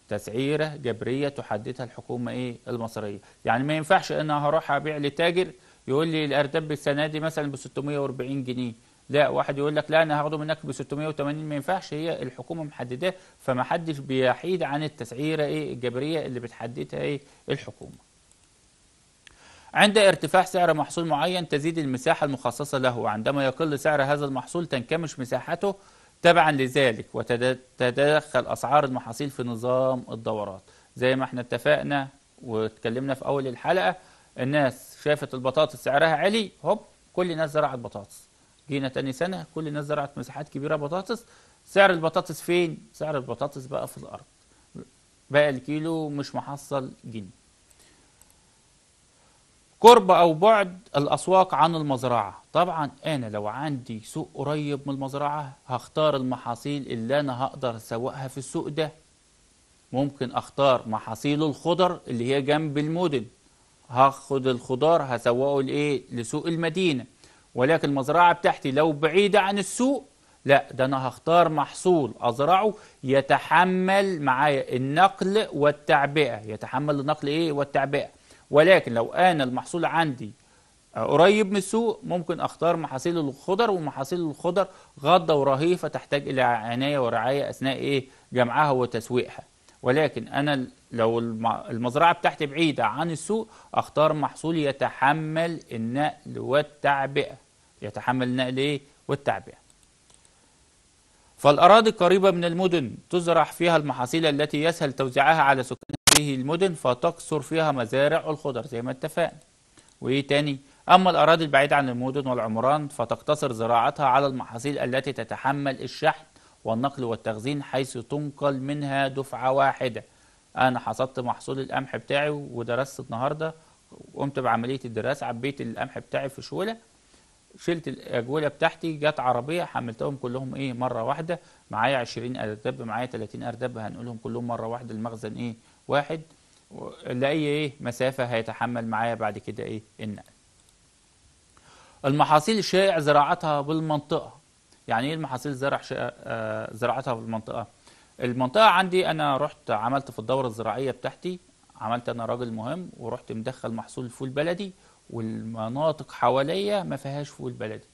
تسعيره جبريه تحددها الحكومه ايه المصريه يعني ما ينفعش ان انا هروح ابيع لتاجر يقول لي الارداب السنه دي مثلا ب 640 جنيه لا واحد يقول لك لا انا هاخده منك ب 680 ما ينفعش هي الحكومه محدداه فما حدش بيحيد عن التسعيره ايه الجبريه اللي بتحددها ايه الحكومه عند ارتفاع سعر محصول معين تزيد المساحة المخصصة له وعندما يقل سعر هذا المحصول تنكمش مساحته تبعا لذلك وتتدخل أسعار المحاصيل في نظام الدورات زي ما احنا اتفقنا واتكلمنا في أول الحلقة الناس شافت البطاطس سعرها عالي هوب كل الناس زرعت بطاطس جينا تاني سنة كل الناس زرعت مساحات كبيرة بطاطس سعر البطاطس فين؟ سعر البطاطس بقى في الأرض بقى الكيلو مش محصل جنيه قرب أو بعد الأسواق عن المزرعة طبعا أنا لو عندي سوق قريب من المزرعة هختار المحاصيل اللي أنا هقدر أسوقها في السوق ده ممكن أختار محاصيل الخضر اللي هي جنب المدن هاخد الخضار هسوقه لإيه لسوق المدينة ولكن المزرعة بتاعتي لو بعيدة عن السوق لا ده أنا هختار محصول أزرعه يتحمل معايا النقل والتعبئة يتحمل النقل إيه والتعبئة ولكن لو أنا المحصول عندي قريب من السوق ممكن اختار محاصيل الخضر ومحاصيل الخضر غضه ورهيفه تحتاج الى عنايه ورعايه اثناء ايه جمعها وتسويقها ولكن أنا لو المزرعة بتاعتي بعيدة عن السوق أختار محصول يتحمل النقل والتعبئة يتحمل النقل إيه؟ والتعبئة فالأراضي القريبة من المدن تزرع فيها المحاصيل التي يسهل توزيعها على سكان هذه المدن فتكثر فيها مزارع الخضر زي ما اتفقنا وإيه تاني؟ أما الأراضي البعيدة عن المدن والعمران فتقتصر زراعتها على المحاصيل التي تتحمل الشحن والنقل والتخزين حيث تنقل منها دفعة واحدة أنا حصدت محصول القمح بتاعي ودرست النهاردة قمت بعملية الدراسة عبيت القمح بتاعي في شولة شلت الأجولة بتاعتي جت عربية حملتهم كلهم إيه مرة واحدة معايا 20 أردب معايا 30 أردب هنقولهم كلهم مرة واحدة المخزن إيه واحد لأي إيه مسافة هيتحمل معايا بعد كده إيه النقل المحاصيل الشائع زراعتها بالمنطقة يعني ايه المحاصيل زرع آه، زراعتها في المنطقه المنطقه عندي انا رحت عملت في الدوره الزراعيه بتاعتي عملت انا راجل مهم ورحت مدخل محصول فول بلدي والمناطق حواليا ما فيهاش فول بلدي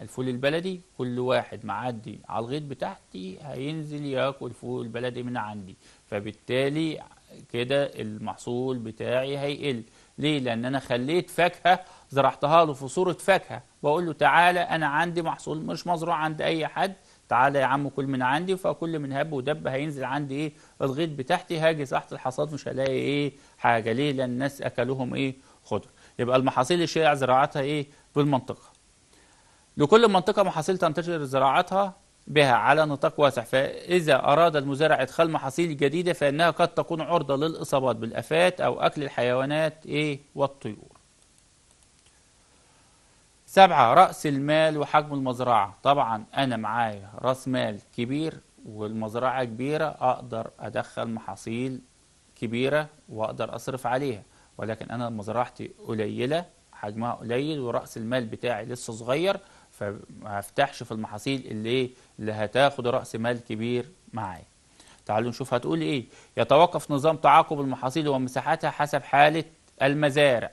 الفول البلدي كل واحد معدي على الغيط بتاعتي هينزل ياكل فول بلدي من عندي فبالتالي كده المحصول بتاعي هيقل ليه لان انا خليت فاكهه زرعتها له في صوره فاكهه واقول له تعالى انا عندي محصول مش مزروع عند اي حد تعالى يا عم كل من عندي فكل من هب ودب هينزل عندي ايه الغيط بتاعتي هاجي تحت الحصاد مش هلاقي ايه حاجه ليه لان الناس اكلوهم ايه خضر يبقى المحاصيل الشائع زراعتها ايه بالمنطقه لكل منطقه محاصيل تنتشر زراعتها بها على نطاق واسع فإذا أراد المزارع إدخال محاصيل جديدة فإنها قد تكون عرضة للإصابات بالآفات أو أكل الحيوانات إيه والطيور سبعة رأس المال وحجم المزرعة طبعا أنا معايا رأس مال كبير والمزرعة كبيرة أقدر أدخل محاصيل كبيرة وأقدر أصرف عليها ولكن أنا مزرعتي قليلة حجمها قليل ورأس المال بتاعي لسه صغير فما افتحش في المحاصيل اللي إيه، اللي هتاخد رأس مال كبير معايا تعالوا نشوف هتقول ايه يتوقف نظام تعاقب المحاصيل ومساحتها حسب حالة المزارع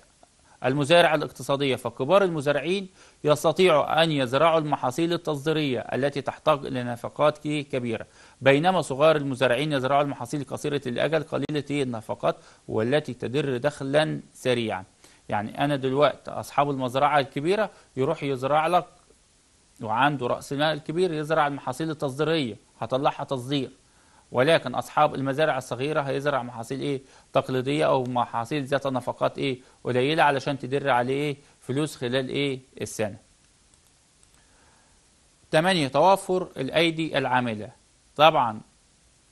المزارع الاقتصادية فكبار المزارعين يستطيعوا أن يزرعوا المحاصيل التصديرية التي تحتاج لنفقات كبيرة بينما صغار المزارعين يزرعوا المحاصيل قصيرة الأجل قليلة النفقات والتي تدر دخلا سريعا يعني أنا دلوقتي أصحاب المزرعة الكبيرة يروح يزرع لك وعنده رأس مال كبير يزرع المحاصيل التصديرية هطلعها تصدير ولكن أصحاب المزارع الصغيرة هيزرع محاصيل إيه تقليدية أو محاصيل ذات نفقات إيه قليلة علشان تدر عليه إيه فلوس خلال إيه السنة 8 توفر الأيدي العاملة طبعا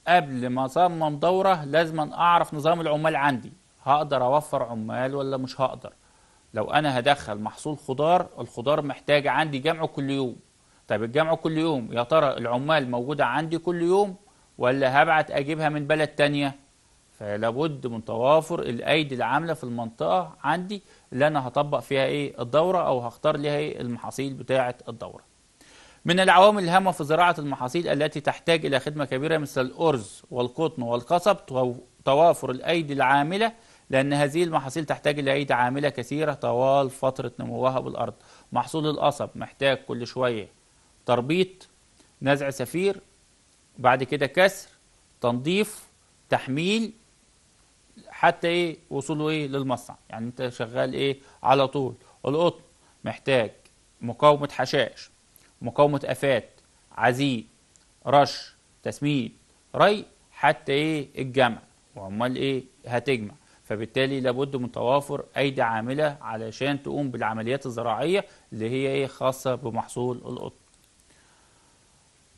قبل ما أصمم دورة لازم أعرف نظام العمال عندي هقدر أوفر عمال ولا مش هقدر لو أنا هدخل محصول خضار الخضار محتاج عندي جمعه كل يوم طيب الجمع كل يوم يا ترى العمال موجودة عندي كل يوم ولا هبعت أجيبها من بلد تانية فلابد من توافر الأيدي العاملة في المنطقة عندي اللي أنا هطبق فيها إيه الدورة أو هختار ليها إيه المحاصيل بتاعة الدورة من العوامل الهامة في زراعة المحاصيل التي تحتاج إلى خدمة كبيرة مثل الأرز والقطن والقصب توافر الأيدي العاملة لأن هذه المحاصيل تحتاج إلى أيدي عاملة كثيرة طوال فترة نموها بالأرض محصول القصب محتاج كل شوية تربيط نزع سفير بعد كده كسر تنظيف تحميل حتى ايه وصوله ايه للمصنع يعني انت شغال ايه على طول القطن محتاج مقاومة حشاش مقاومة آفات عزيز رش تسميد ري حتى ايه الجمع وعمال ايه هتجمع فبالتالي لابد من توافر أيدي عاملة علشان تقوم بالعمليات الزراعية اللي هي ايه خاصة بمحصول القطن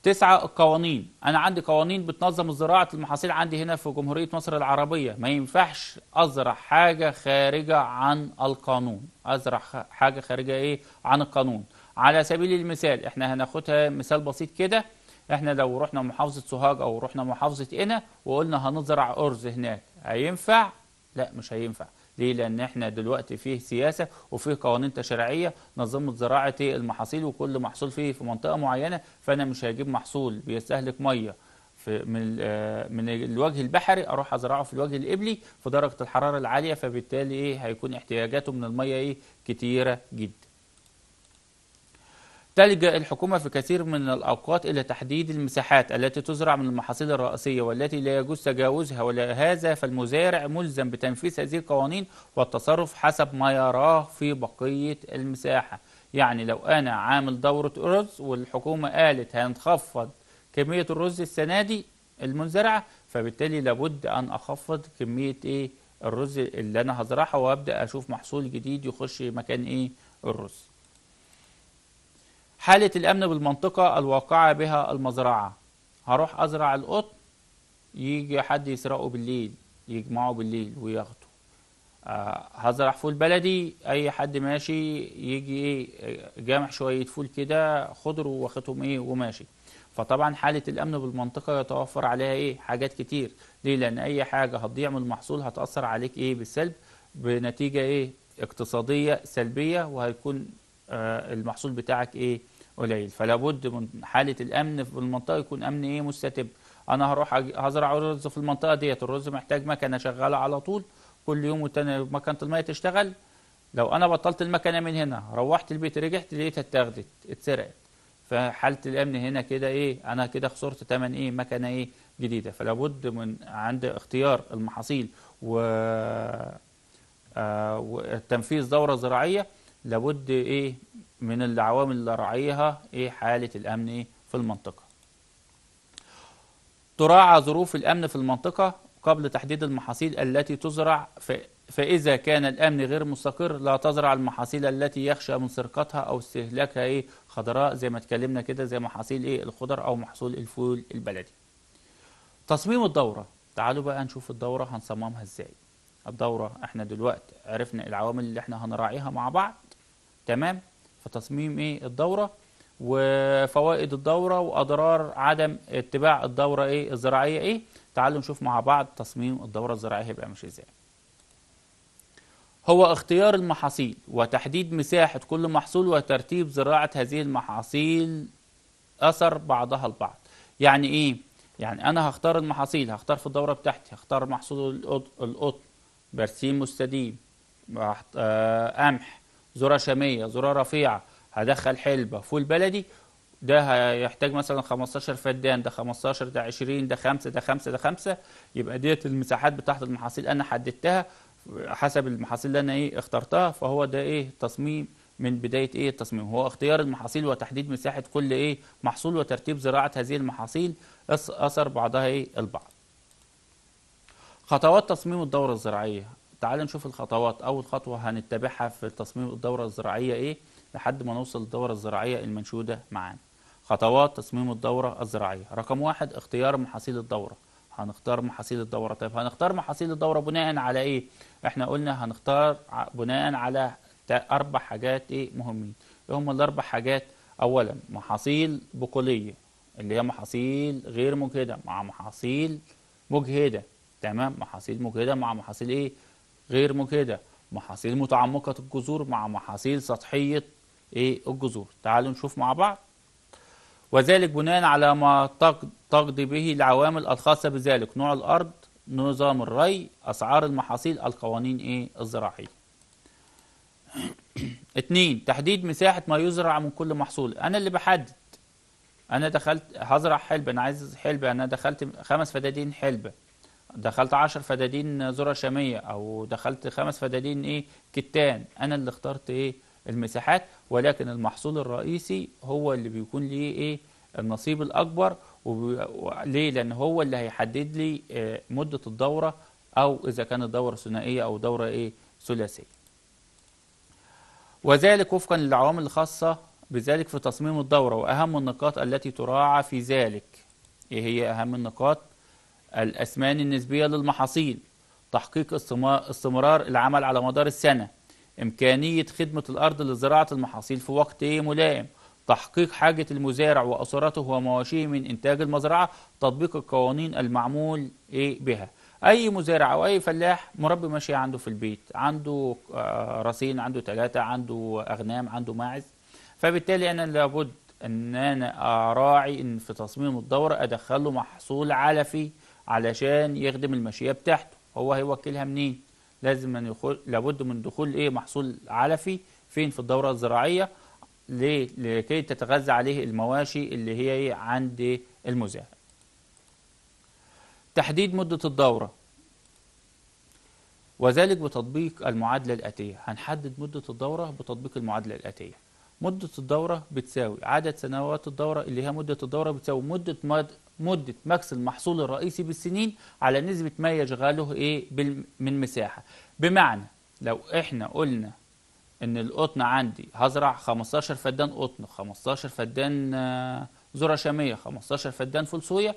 تسعة القوانين أنا عندي قوانين بتنظم زراعة المحاصيل عندي هنا في جمهورية مصر العربية ما ينفعش أزرع حاجة خارجة عن القانون أزرع حاجة خارجة إيه عن القانون على سبيل المثال إحنا هناخدها مثال بسيط كده إحنا لو رحنا محافظة سوهاج أو رحنا محافظة قنا وقلنا هنزرع أرز هناك هينفع؟ لا مش هينفع ليه لان احنا دلوقتي فيه سياسه وفيه قوانين تشريعيه نظمت زراعه المحاصيل وكل محصول فيه في منطقه معينه فانا مش هجيب محصول بيستهلك ميه في من آه، من الوجه البحري اروح ازرعه في الوجه القبلي في درجه الحراره العاليه فبالتالي ايه هيكون احتياجاته من الميه ايه كتيره جدا تلجأ الحكومة في كثير من الأوقات إلى تحديد المساحات التي تزرع من المحاصيل الرئيسية والتي لا يجوز تجاوزها ولهذا فالمزارع ملزم بتنفيذ هذه القوانين والتصرف حسب ما يراه في بقية المساحة يعني لو أنا عامل دورة أرز والحكومة قالت هنخفض كمية الرز السنة دي المنزرعة فبالتالي لابد أن أخفض كمية إيه الرز اللي أنا هزرعها وأبدأ أشوف محصول جديد يخش مكان إيه الرز حالة الأمن بالمنطقة الواقعة بها المزرعة هروح أزرع القطن يجي حد يسرقه بالليل يجمعه بالليل وياخده آه هزرع فول بلدي أي حد ماشي يجي إيه جامع شوية فول كده خضر واخدهم إيه وماشي فطبعا حالة الأمن بالمنطقة يتوفر عليها إيه حاجات كتير ليه لأن أي حاجة هتضيع من المحصول هتأثر عليك إيه بالسلب بنتيجة إيه اقتصادية سلبية وهيكون آه المحصول بتاعك إيه قليل فلا بد من حاله الامن في المنطقه يكون امن ايه مستتب انا هروح هزرع رز في المنطقه ديت الرز محتاج مكنه شغاله على طول كل يوم والتاني مكنه الميه تشتغل لو انا بطلت المكنه من هنا روحت البيت رجعت لقيتها اتاخدت اتسرقت فحاله الامن هنا كده ايه انا كده خسرت ثمن ايه مكنه ايه جديده فلا بد من عند اختيار المحاصيل و آه وتنفيذ دوره زراعيه لابد ايه من العوامل اللي راعيها ايه حاله الامن ايه في المنطقه تراعى ظروف الامن في المنطقه قبل تحديد المحاصيل التي تزرع فاذا كان الامن غير مستقر لا تزرع المحاصيل التي يخشى من سرقتها او استهلاكها ايه خضراء زي ما اتكلمنا كده زي محاصيل ايه الخضر او محصول الفول البلدي تصميم الدوره تعالوا بقى نشوف الدوره هنصممها ازاي الدوره احنا دلوقتي عرفنا العوامل اللي احنا هنراعيها مع بعض تمام في تصميم ايه الدوره وفوائد الدوره واضرار عدم اتباع الدوره ايه الزراعيه ايه تعالوا نشوف مع بعض تصميم الدوره الزراعيه هيبقى ماشي ازاي هو اختيار المحاصيل وتحديد مساحه كل محصول وترتيب زراعه هذه المحاصيل اثر بعضها البعض يعني ايه يعني انا هختار المحاصيل هختار في الدوره بتاعتي هختار محصول القطن برسيم مستديم آه، قمح ذره شاميه ذره رفيعه هدخل حلبه فول بلدي ده هيحتاج مثلا 15 فدان ده 15 ده 20 ده 5 ده 5 ده 5 يبقى ديت المساحات بتاعت المحاصيل انا حددتها حسب المحاصيل اللي انا ايه اخترتها فهو ده ايه تصميم من بدايه ايه التصميم هو اختيار المحاصيل وتحديد مساحه كل ايه محصول وترتيب زراعه هذه المحاصيل اثر بعضها ايه البعض خطوات تصميم الدورة الزراعية تعال نشوف الخطوات اول خطوه هنتبعها في تصميم الدوره الزراعيه ايه لحد ما نوصل للدوره الزراعيه المنشوده معانا خطوات تصميم الدوره الزراعيه رقم واحد اختيار محاصيل الدوره هنختار محاصيل الدوره طيب هنختار محاصيل الدوره بناء على ايه احنا قلنا هنختار بناء على اربع حاجات ايه مهمين ايه هم الاربع حاجات اولا محاصيل بقوليه اللي هي محاصيل غير مجهده مع محاصيل مجهده تمام محاصيل مجهده مع محاصيل ايه غير مجهدة محاصيل متعمقة الجذور مع محاصيل سطحية ايه الجذور تعالوا نشوف مع بعض وذلك بناء على ما تقضي به العوامل الخاصة بذلك نوع الأرض نظام الري أسعار المحاصيل القوانين ايه الزراعية [clears throat] اتنين تحديد مساحة ما يزرع من كل محصول أنا اللي بحدد أنا دخلت هزرع حلبة أنا عايز حلبة أنا دخلت خمس فدادين حلبة دخلت 10 فدادين ذره شاميه او دخلت خمس فدادين ايه كتان انا اللي اخترت ايه المساحات ولكن المحصول الرئيسي هو اللي بيكون ليه ايه النصيب الاكبر ليه لان هو اللي هيحدد لي آه، مده الدوره او اذا كانت دوره ثنائيه او دوره ايه ثلاثيه وذلك وفقا للعوامل الخاصه بذلك في تصميم الدوره واهم النقاط التي تراعى في ذلك ايه هي اهم النقاط الأسمان النسبية للمحاصيل تحقيق استمرار العمل على مدار السنة إمكانية خدمة الأرض لزراعة المحاصيل في وقت ملائم تحقيق حاجة المزارع وأسرته ومواشيه من إنتاج المزرعة تطبيق القوانين المعمول إيه بها أي مزارع أو أي فلاح مربي ماشية عنده في البيت عنده آه، رصين عنده تلاتة عنده أغنام عنده ماعز فبالتالي أنا لابد أن أنا أراعي إن في تصميم الدورة أدخله محصول علفي علشان يخدم الماشيه بتاعته هو هيوكلها منين لازم من يخل... لابد من دخول ايه محصول علفي فين في الدورة الزراعية ليه لكي تتغذى عليه المواشي اللي هي إيه عند المزارع تحديد مدة الدورة وذلك بتطبيق المعادلة الآتية هنحدد مدة الدورة بتطبيق المعادلة الآتية مدة الدورة بتساوي عدد سنوات الدورة اللي هي مدة الدورة بتساوي مدة مدة مكس المحصول الرئيسي بالسنين على نسبة ما يشغله إيه من مساحة بمعنى لو إحنا قلنا إن القطن عندي هزرع 15 فدان قطن 15 فدان آه، ذرة شامية 15 فدان فول صويا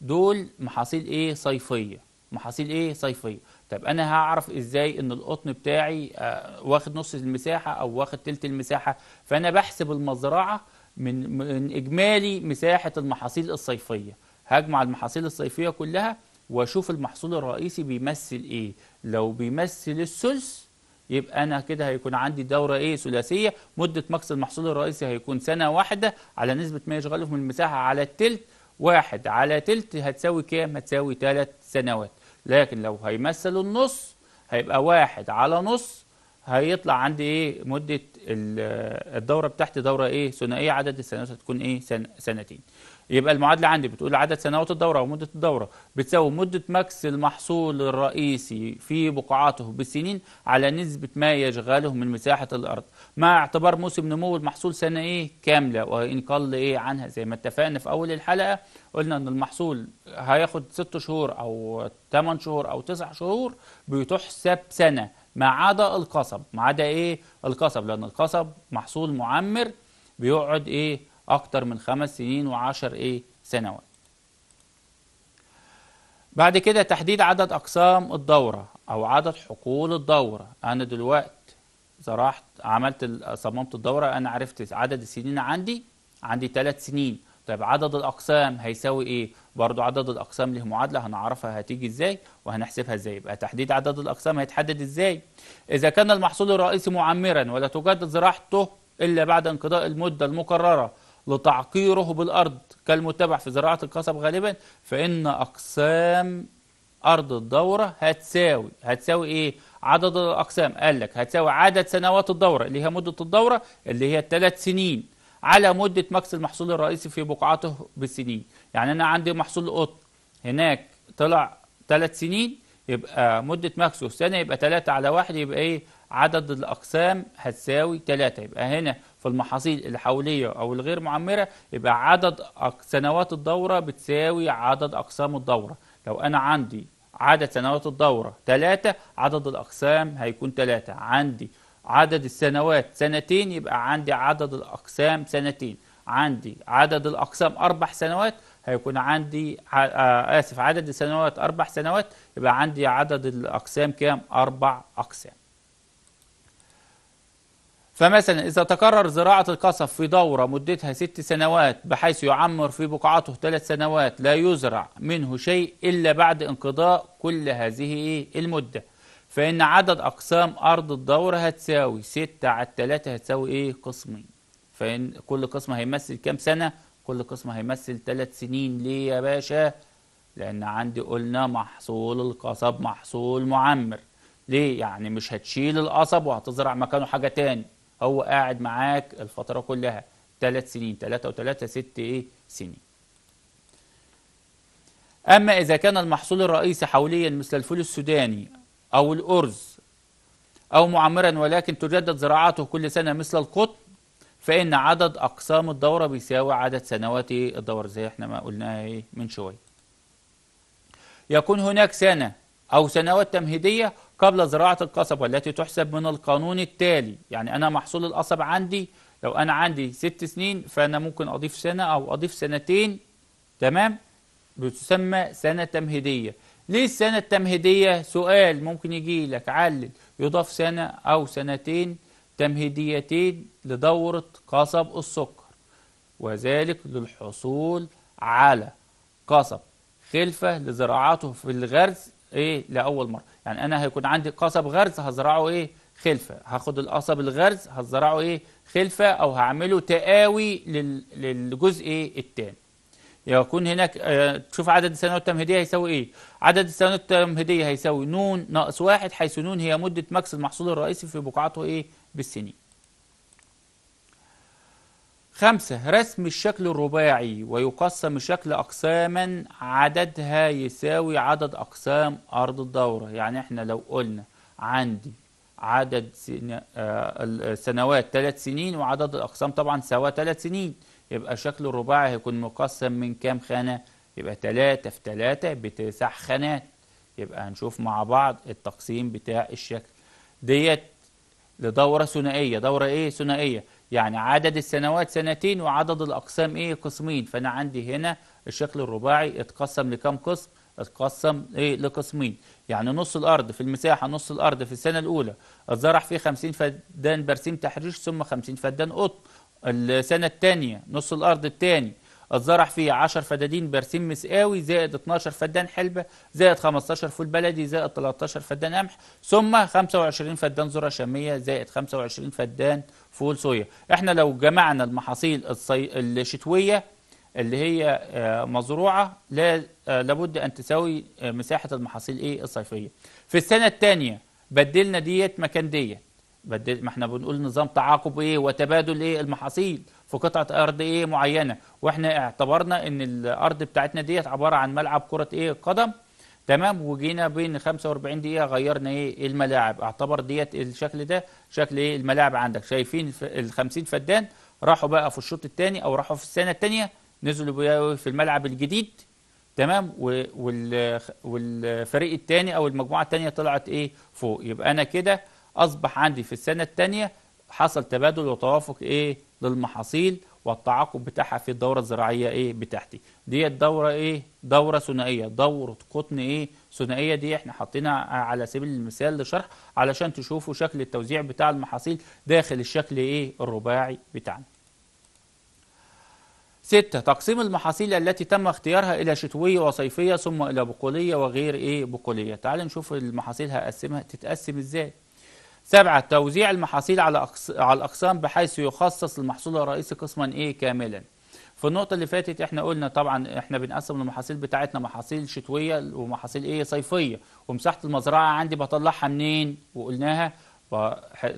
دول محاصيل إيه صيفية محاصيل إيه صيفية طب أنا هعرف إزاي إن القطن بتاعي آه، واخد نص المساحة أو واخد تلت المساحة فأنا بحسب المزرعة من, من إجمالي مساحة المحاصيل الصيفية هجمع المحاصيل الصيفية كلها وأشوف المحصول الرئيسي بيمثل إيه لو بيمثل الثلث يبقى أنا كده هيكون عندي دورة إيه ثلاثية مدة مكس المحصول الرئيسي هيكون سنة واحدة على نسبة ما يشغله من المساحة على التلت واحد على تلت هتساوي كام؟ هتساوي ثلاث سنوات لكن لو هيمثل النص هيبقى واحد على نص هيطلع عندي ايه مده الدوره بتاعتي دوره ايه ثنائيه عدد السنوات هتكون ايه سن سنتين يبقى المعادله عندي بتقول عدد سنوات الدوره ومده الدوره بتساوي مده مكس المحصول الرئيسي في بقعاته بالسنين على نسبه ما يشغله من مساحه الارض مع اعتبار موسم نمو المحصول سنه ايه كامله وان قل ايه عنها زي ما اتفقنا في اول الحلقه قلنا ان المحصول هياخد ست شهور او ثمان شهور او تسع شهور بتحسب سنه ما عدا القصب ما عدا ايه القصب لان القصب محصول معمر بيقعد ايه اكتر من خمس سنين وعشر ايه سنوات بعد كده تحديد عدد اقسام الدوره او عدد حقول الدوره انا دلوقتي زرعت عملت صممت الدوره انا عرفت عدد السنين عندي عندي ثلاث سنين طيب عدد الأقسام هيساوي إيه؟ برضو عدد الأقسام له معادلة هنعرفها هتيجي إزاي وهنحسبها إزاي يبقى تحديد عدد الأقسام هيتحدد إزاي؟ إذا كان المحصول الرئيسي معمرا ولا تجدد زراعته إلا بعد انقضاء المدة المقررة لتعقيره بالأرض كالمتبع في زراعة القصب غالبا فإن أقسام أرض الدورة هتساوي هتساوي إيه؟ عدد الأقسام قال لك هتساوي عدد سنوات الدورة اللي هي مدة الدورة اللي هي الثلاث سنين على مدة مكس المحصول الرئيسي في بقعته بالسنين يعني أنا عندي محصول قطن هناك طلع ثلاث سنين يبقى مدة مكسه سنة يبقى ثلاثة على واحد يبقى إيه عدد الأقسام هتساوي ثلاثة يبقى هنا في المحاصيل الحولية أو الغير معمرة يبقى عدد سنوات الدورة بتساوي عدد أقسام الدورة لو أنا عندي عدد سنوات الدورة ثلاثة عدد الأقسام هيكون ثلاثة عندي عدد السنوات سنتين يبقى عندي عدد الأقسام سنتين عندي عدد الأقسام أربع سنوات هيكون عندي آه، آسف عدد السنوات أربع سنوات يبقى عندي عدد الأقسام كام؟ أربع أقسام فمثلا إذا تكرر زراعة القصف في دورة مدتها ست سنوات بحيث يعمر في بقعته ثلاث سنوات لا يزرع منه شيء إلا بعد انقضاء كل هذه المدة فإن عدد أقسام أرض الدورة هتساوي 6 على 3 هتساوي إيه؟ قسمين فإن كل قسم هيمثل كام سنة؟ كل قسم هيمثل 3 سنين ليه يا باشا؟ لأن عندي قلنا محصول القصب محصول معمر ليه؟ يعني مش هتشيل القصب وهتزرع مكانه حاجة تاني هو قاعد معاك الفترة كلها 3 سنين 3 و3 6 إيه؟ سنين أما إذا كان المحصول الرئيسي حوليا مثل الفول السوداني أو الأرز أو معمرا ولكن تجدد زراعته كل سنة مثل القطن فإن عدد أقسام الدورة بيساوي عدد سنوات الدورة زي احنا ما قلناها إيه من شوية يكون هناك سنة أو سنوات تمهيدية قبل زراعة القصب والتي تحسب من القانون التالي يعني أنا محصول القصب عندي لو أنا عندي ست سنين فأنا ممكن أضيف سنة أو أضيف سنتين تمام بتسمى سنة تمهيدية ليه السنة التمهيدية سؤال ممكن يجي لك علل يضاف سنة أو سنتين تمهيديتين لدورة قصب السكر وذلك للحصول على قصب خلفة لزراعته في الغرز إيه لأول مرة يعني أنا هيكون عندي قصب غرز هزرعه إيه خلفة هاخد القصب الغرز هزرعه إيه خلفة أو هعمله تقاوي للجزء إيه التاني يكون هناك آه، تشوف عدد السنوات التمهيدية هيساوي إيه عدد السنوات التمهيدية هيساوي نون ناقص واحد حيث نون هي مدة مكس المحصول الرئيسي في بقعته إيه بالسنين خمسة رسم الشكل الرباعي ويقسم الشكل أقساما عددها يساوي عدد أقسام أرض الدورة يعني إحنا لو قلنا عندي عدد سن... آه... سنوات ثلاث سنين وعدد الأقسام طبعا سوا ثلاث سنين يبقى شكل الرباعي هيكون مقسم من كام خانة يبقى 3 في 3 بتسع خانات يبقى هنشوف مع بعض التقسيم بتاع الشكل ديت لدورة ثنائية دورة ايه ثنائية يعني عدد السنوات سنتين وعدد الأقسام ايه قسمين فأنا عندي هنا الشكل الرباعي اتقسم لكام قسم اتقسم ايه لقسمين يعني نص الارض في المساحه نص الارض في السنه الاولى اتزرع فيه 50 فدان برسيم تحريش ثم 50 فدان قطن السنة الثانية نص الأرض الثاني اتزرع فيه 10 فدادين برسيم مسقاوي زائد 12 فدان حلبة زائد 15 فول بلدي زائد 13 فدان قمح ثم 25 فدان ذرة شامية زائد 25 فدان فول صويا احنا لو جمعنا المحاصيل الصي... الشتوية اللي هي آه، مزروعة لا آه، لابد أن تساوي آه، مساحة المحاصيل ايه الصيفية في السنة الثانية بدلنا ديت مكان ديت بدل ما احنا بنقول نظام تعاقب ايه وتبادل ايه المحاصيل في قطعه ارض ايه معينه واحنا اعتبرنا ان الارض بتاعتنا ديت عباره عن ملعب كره ايه قدم تمام وجينا بين 45 دقيقه غيرنا ايه الملاعب اعتبر ديت الشكل ده شكل ايه الملاعب عندك شايفين ال 50 فدان راحوا بقى في الشوط الثاني او راحوا في السنه الثانيه نزلوا في الملعب الجديد تمام والفريق الثاني او المجموعه الثانيه طلعت ايه فوق يبقى انا كده أصبح عندي في السنة الثانية حصل تبادل وتوافق إيه للمحاصيل والتعاقب بتاعها في الدورة الزراعية إيه بتاعتي دي الدورة إيه دورة ثنائية دورة قطن إيه ثنائية دي إحنا حاطينها على سبيل المثال لشرح علشان تشوفوا شكل التوزيع بتاع المحاصيل داخل الشكل إيه الرباعي بتاعنا ستة تقسيم المحاصيل التي تم اختيارها إلى شتوية وصيفية ثم إلى بقولية وغير إيه بقولية تعال نشوف المحاصيل هقسمها تتقسم إزاي سبعة توزيع المحاصيل على على الأقسام بحيث يخصص المحصول الرئيسي قسما إيه كاملا في النقطة اللي فاتت احنا قلنا طبعا احنا بنقسم المحاصيل بتاعتنا محاصيل شتوية ومحاصيل ايه صيفية ومساحة المزرعة عندي بطلعها منين وقلناها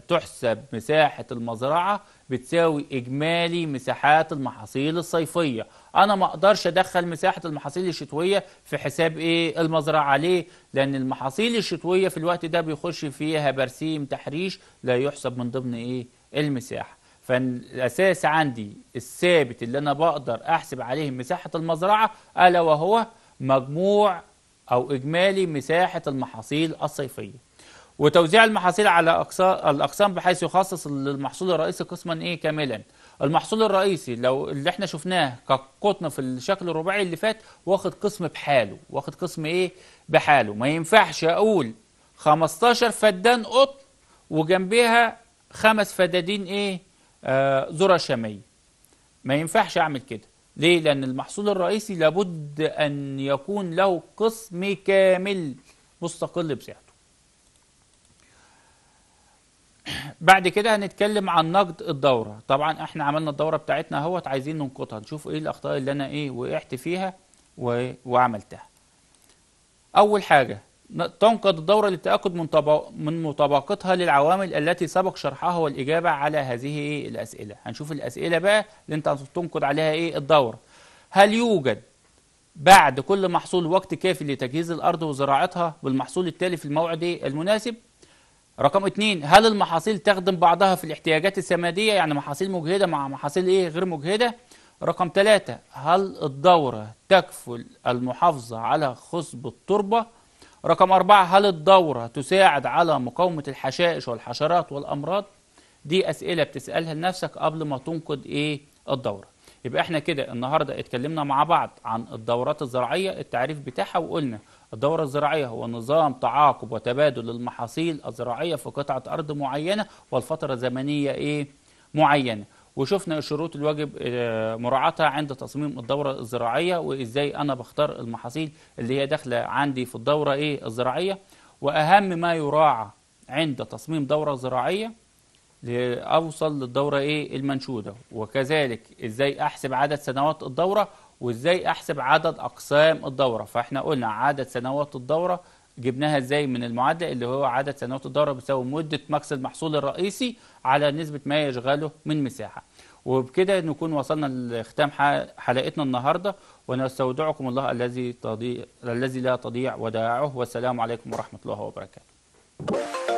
تحسب مساحة المزرعة بتساوي إجمالي مساحات المحاصيل الصيفية انا ما اقدرش ادخل مساحه المحاصيل الشتويه في حساب ايه المزرعه ليه لان المحاصيل الشتويه في الوقت ده بيخش فيها برسيم تحريش لا يحسب من ضمن ايه المساحه فالاساس عندي الثابت اللي انا بقدر احسب عليه مساحه المزرعه الا وهو مجموع او اجمالي مساحه المحاصيل الصيفيه وتوزيع المحاصيل على الاقسام بحيث يخصص للمحصول الرئيسي قسما ايه كاملا المحصول الرئيسي لو اللي احنا شفناه كقطن في الشكل الرباعي اللي فات واخد قسم بحاله واخد قسم ايه بحاله ما ينفعش اقول 15 فدان قطن وجنبها خمس فدادين ايه آه ذره شاميه ما ينفعش اعمل كده ليه لان المحصول الرئيسي لابد ان يكون له قسم كامل مستقل بسعره بعد كده هنتكلم عن نقد الدوره طبعا احنا عملنا الدوره بتاعتنا اهوت عايزين ننقدها نشوف ايه الاخطاء اللي انا ايه وقعت فيها و... وعملتها اول حاجه تنقد الدورة للتأكد من, طبق من مطابقتها للعوامل التي سبق شرحها والإجابة على هذه إيه الأسئلة هنشوف الأسئلة بقى اللي أنت هتنقد عليها إيه الدورة هل يوجد بعد كل محصول وقت كافي لتجهيز الأرض وزراعتها بالمحصول التالي في الموعد المناسب رقم اثنين هل المحاصيل تخدم بعضها في الاحتياجات السمادية يعني محاصيل مجهدة مع محاصيل ايه غير مجهدة رقم ثلاثة هل الدورة تكفل المحافظة على خصب التربة رقم أربعة هل الدورة تساعد على مقاومة الحشائش والحشرات والأمراض دي أسئلة بتسألها لنفسك قبل ما تنقد إيه الدورة يبقى احنا كده النهاردة اتكلمنا مع بعض عن الدورات الزراعية التعريف بتاعها وقلنا الدورة الزراعية هو نظام تعاقب وتبادل المحاصيل الزراعية في قطعة أرض معينة والفترة الزمنية إيه معينة وشفنا الشروط الواجب آه، مراعاتها عند تصميم الدورة الزراعية وإزاي أنا بختار المحاصيل اللي هي داخلة عندي في الدورة إيه الزراعية وأهم ما يراعى عند تصميم دورة زراعية لأوصل للدورة إيه المنشودة وكذلك إزاي أحسب عدد سنوات الدورة وازاي احسب عدد اقسام الدوره فاحنا قلنا عدد سنوات الدوره جبناها ازاي من المعادله اللي هو عدد سنوات الدوره بيساوي مده مكس المحصول الرئيسي على نسبه ما يشغله من مساحه وبكده نكون وصلنا لختام حلقتنا النهارده ونستودعكم الله الذي تضيع الذي لا تضيع ودائعه والسلام عليكم ورحمه الله وبركاته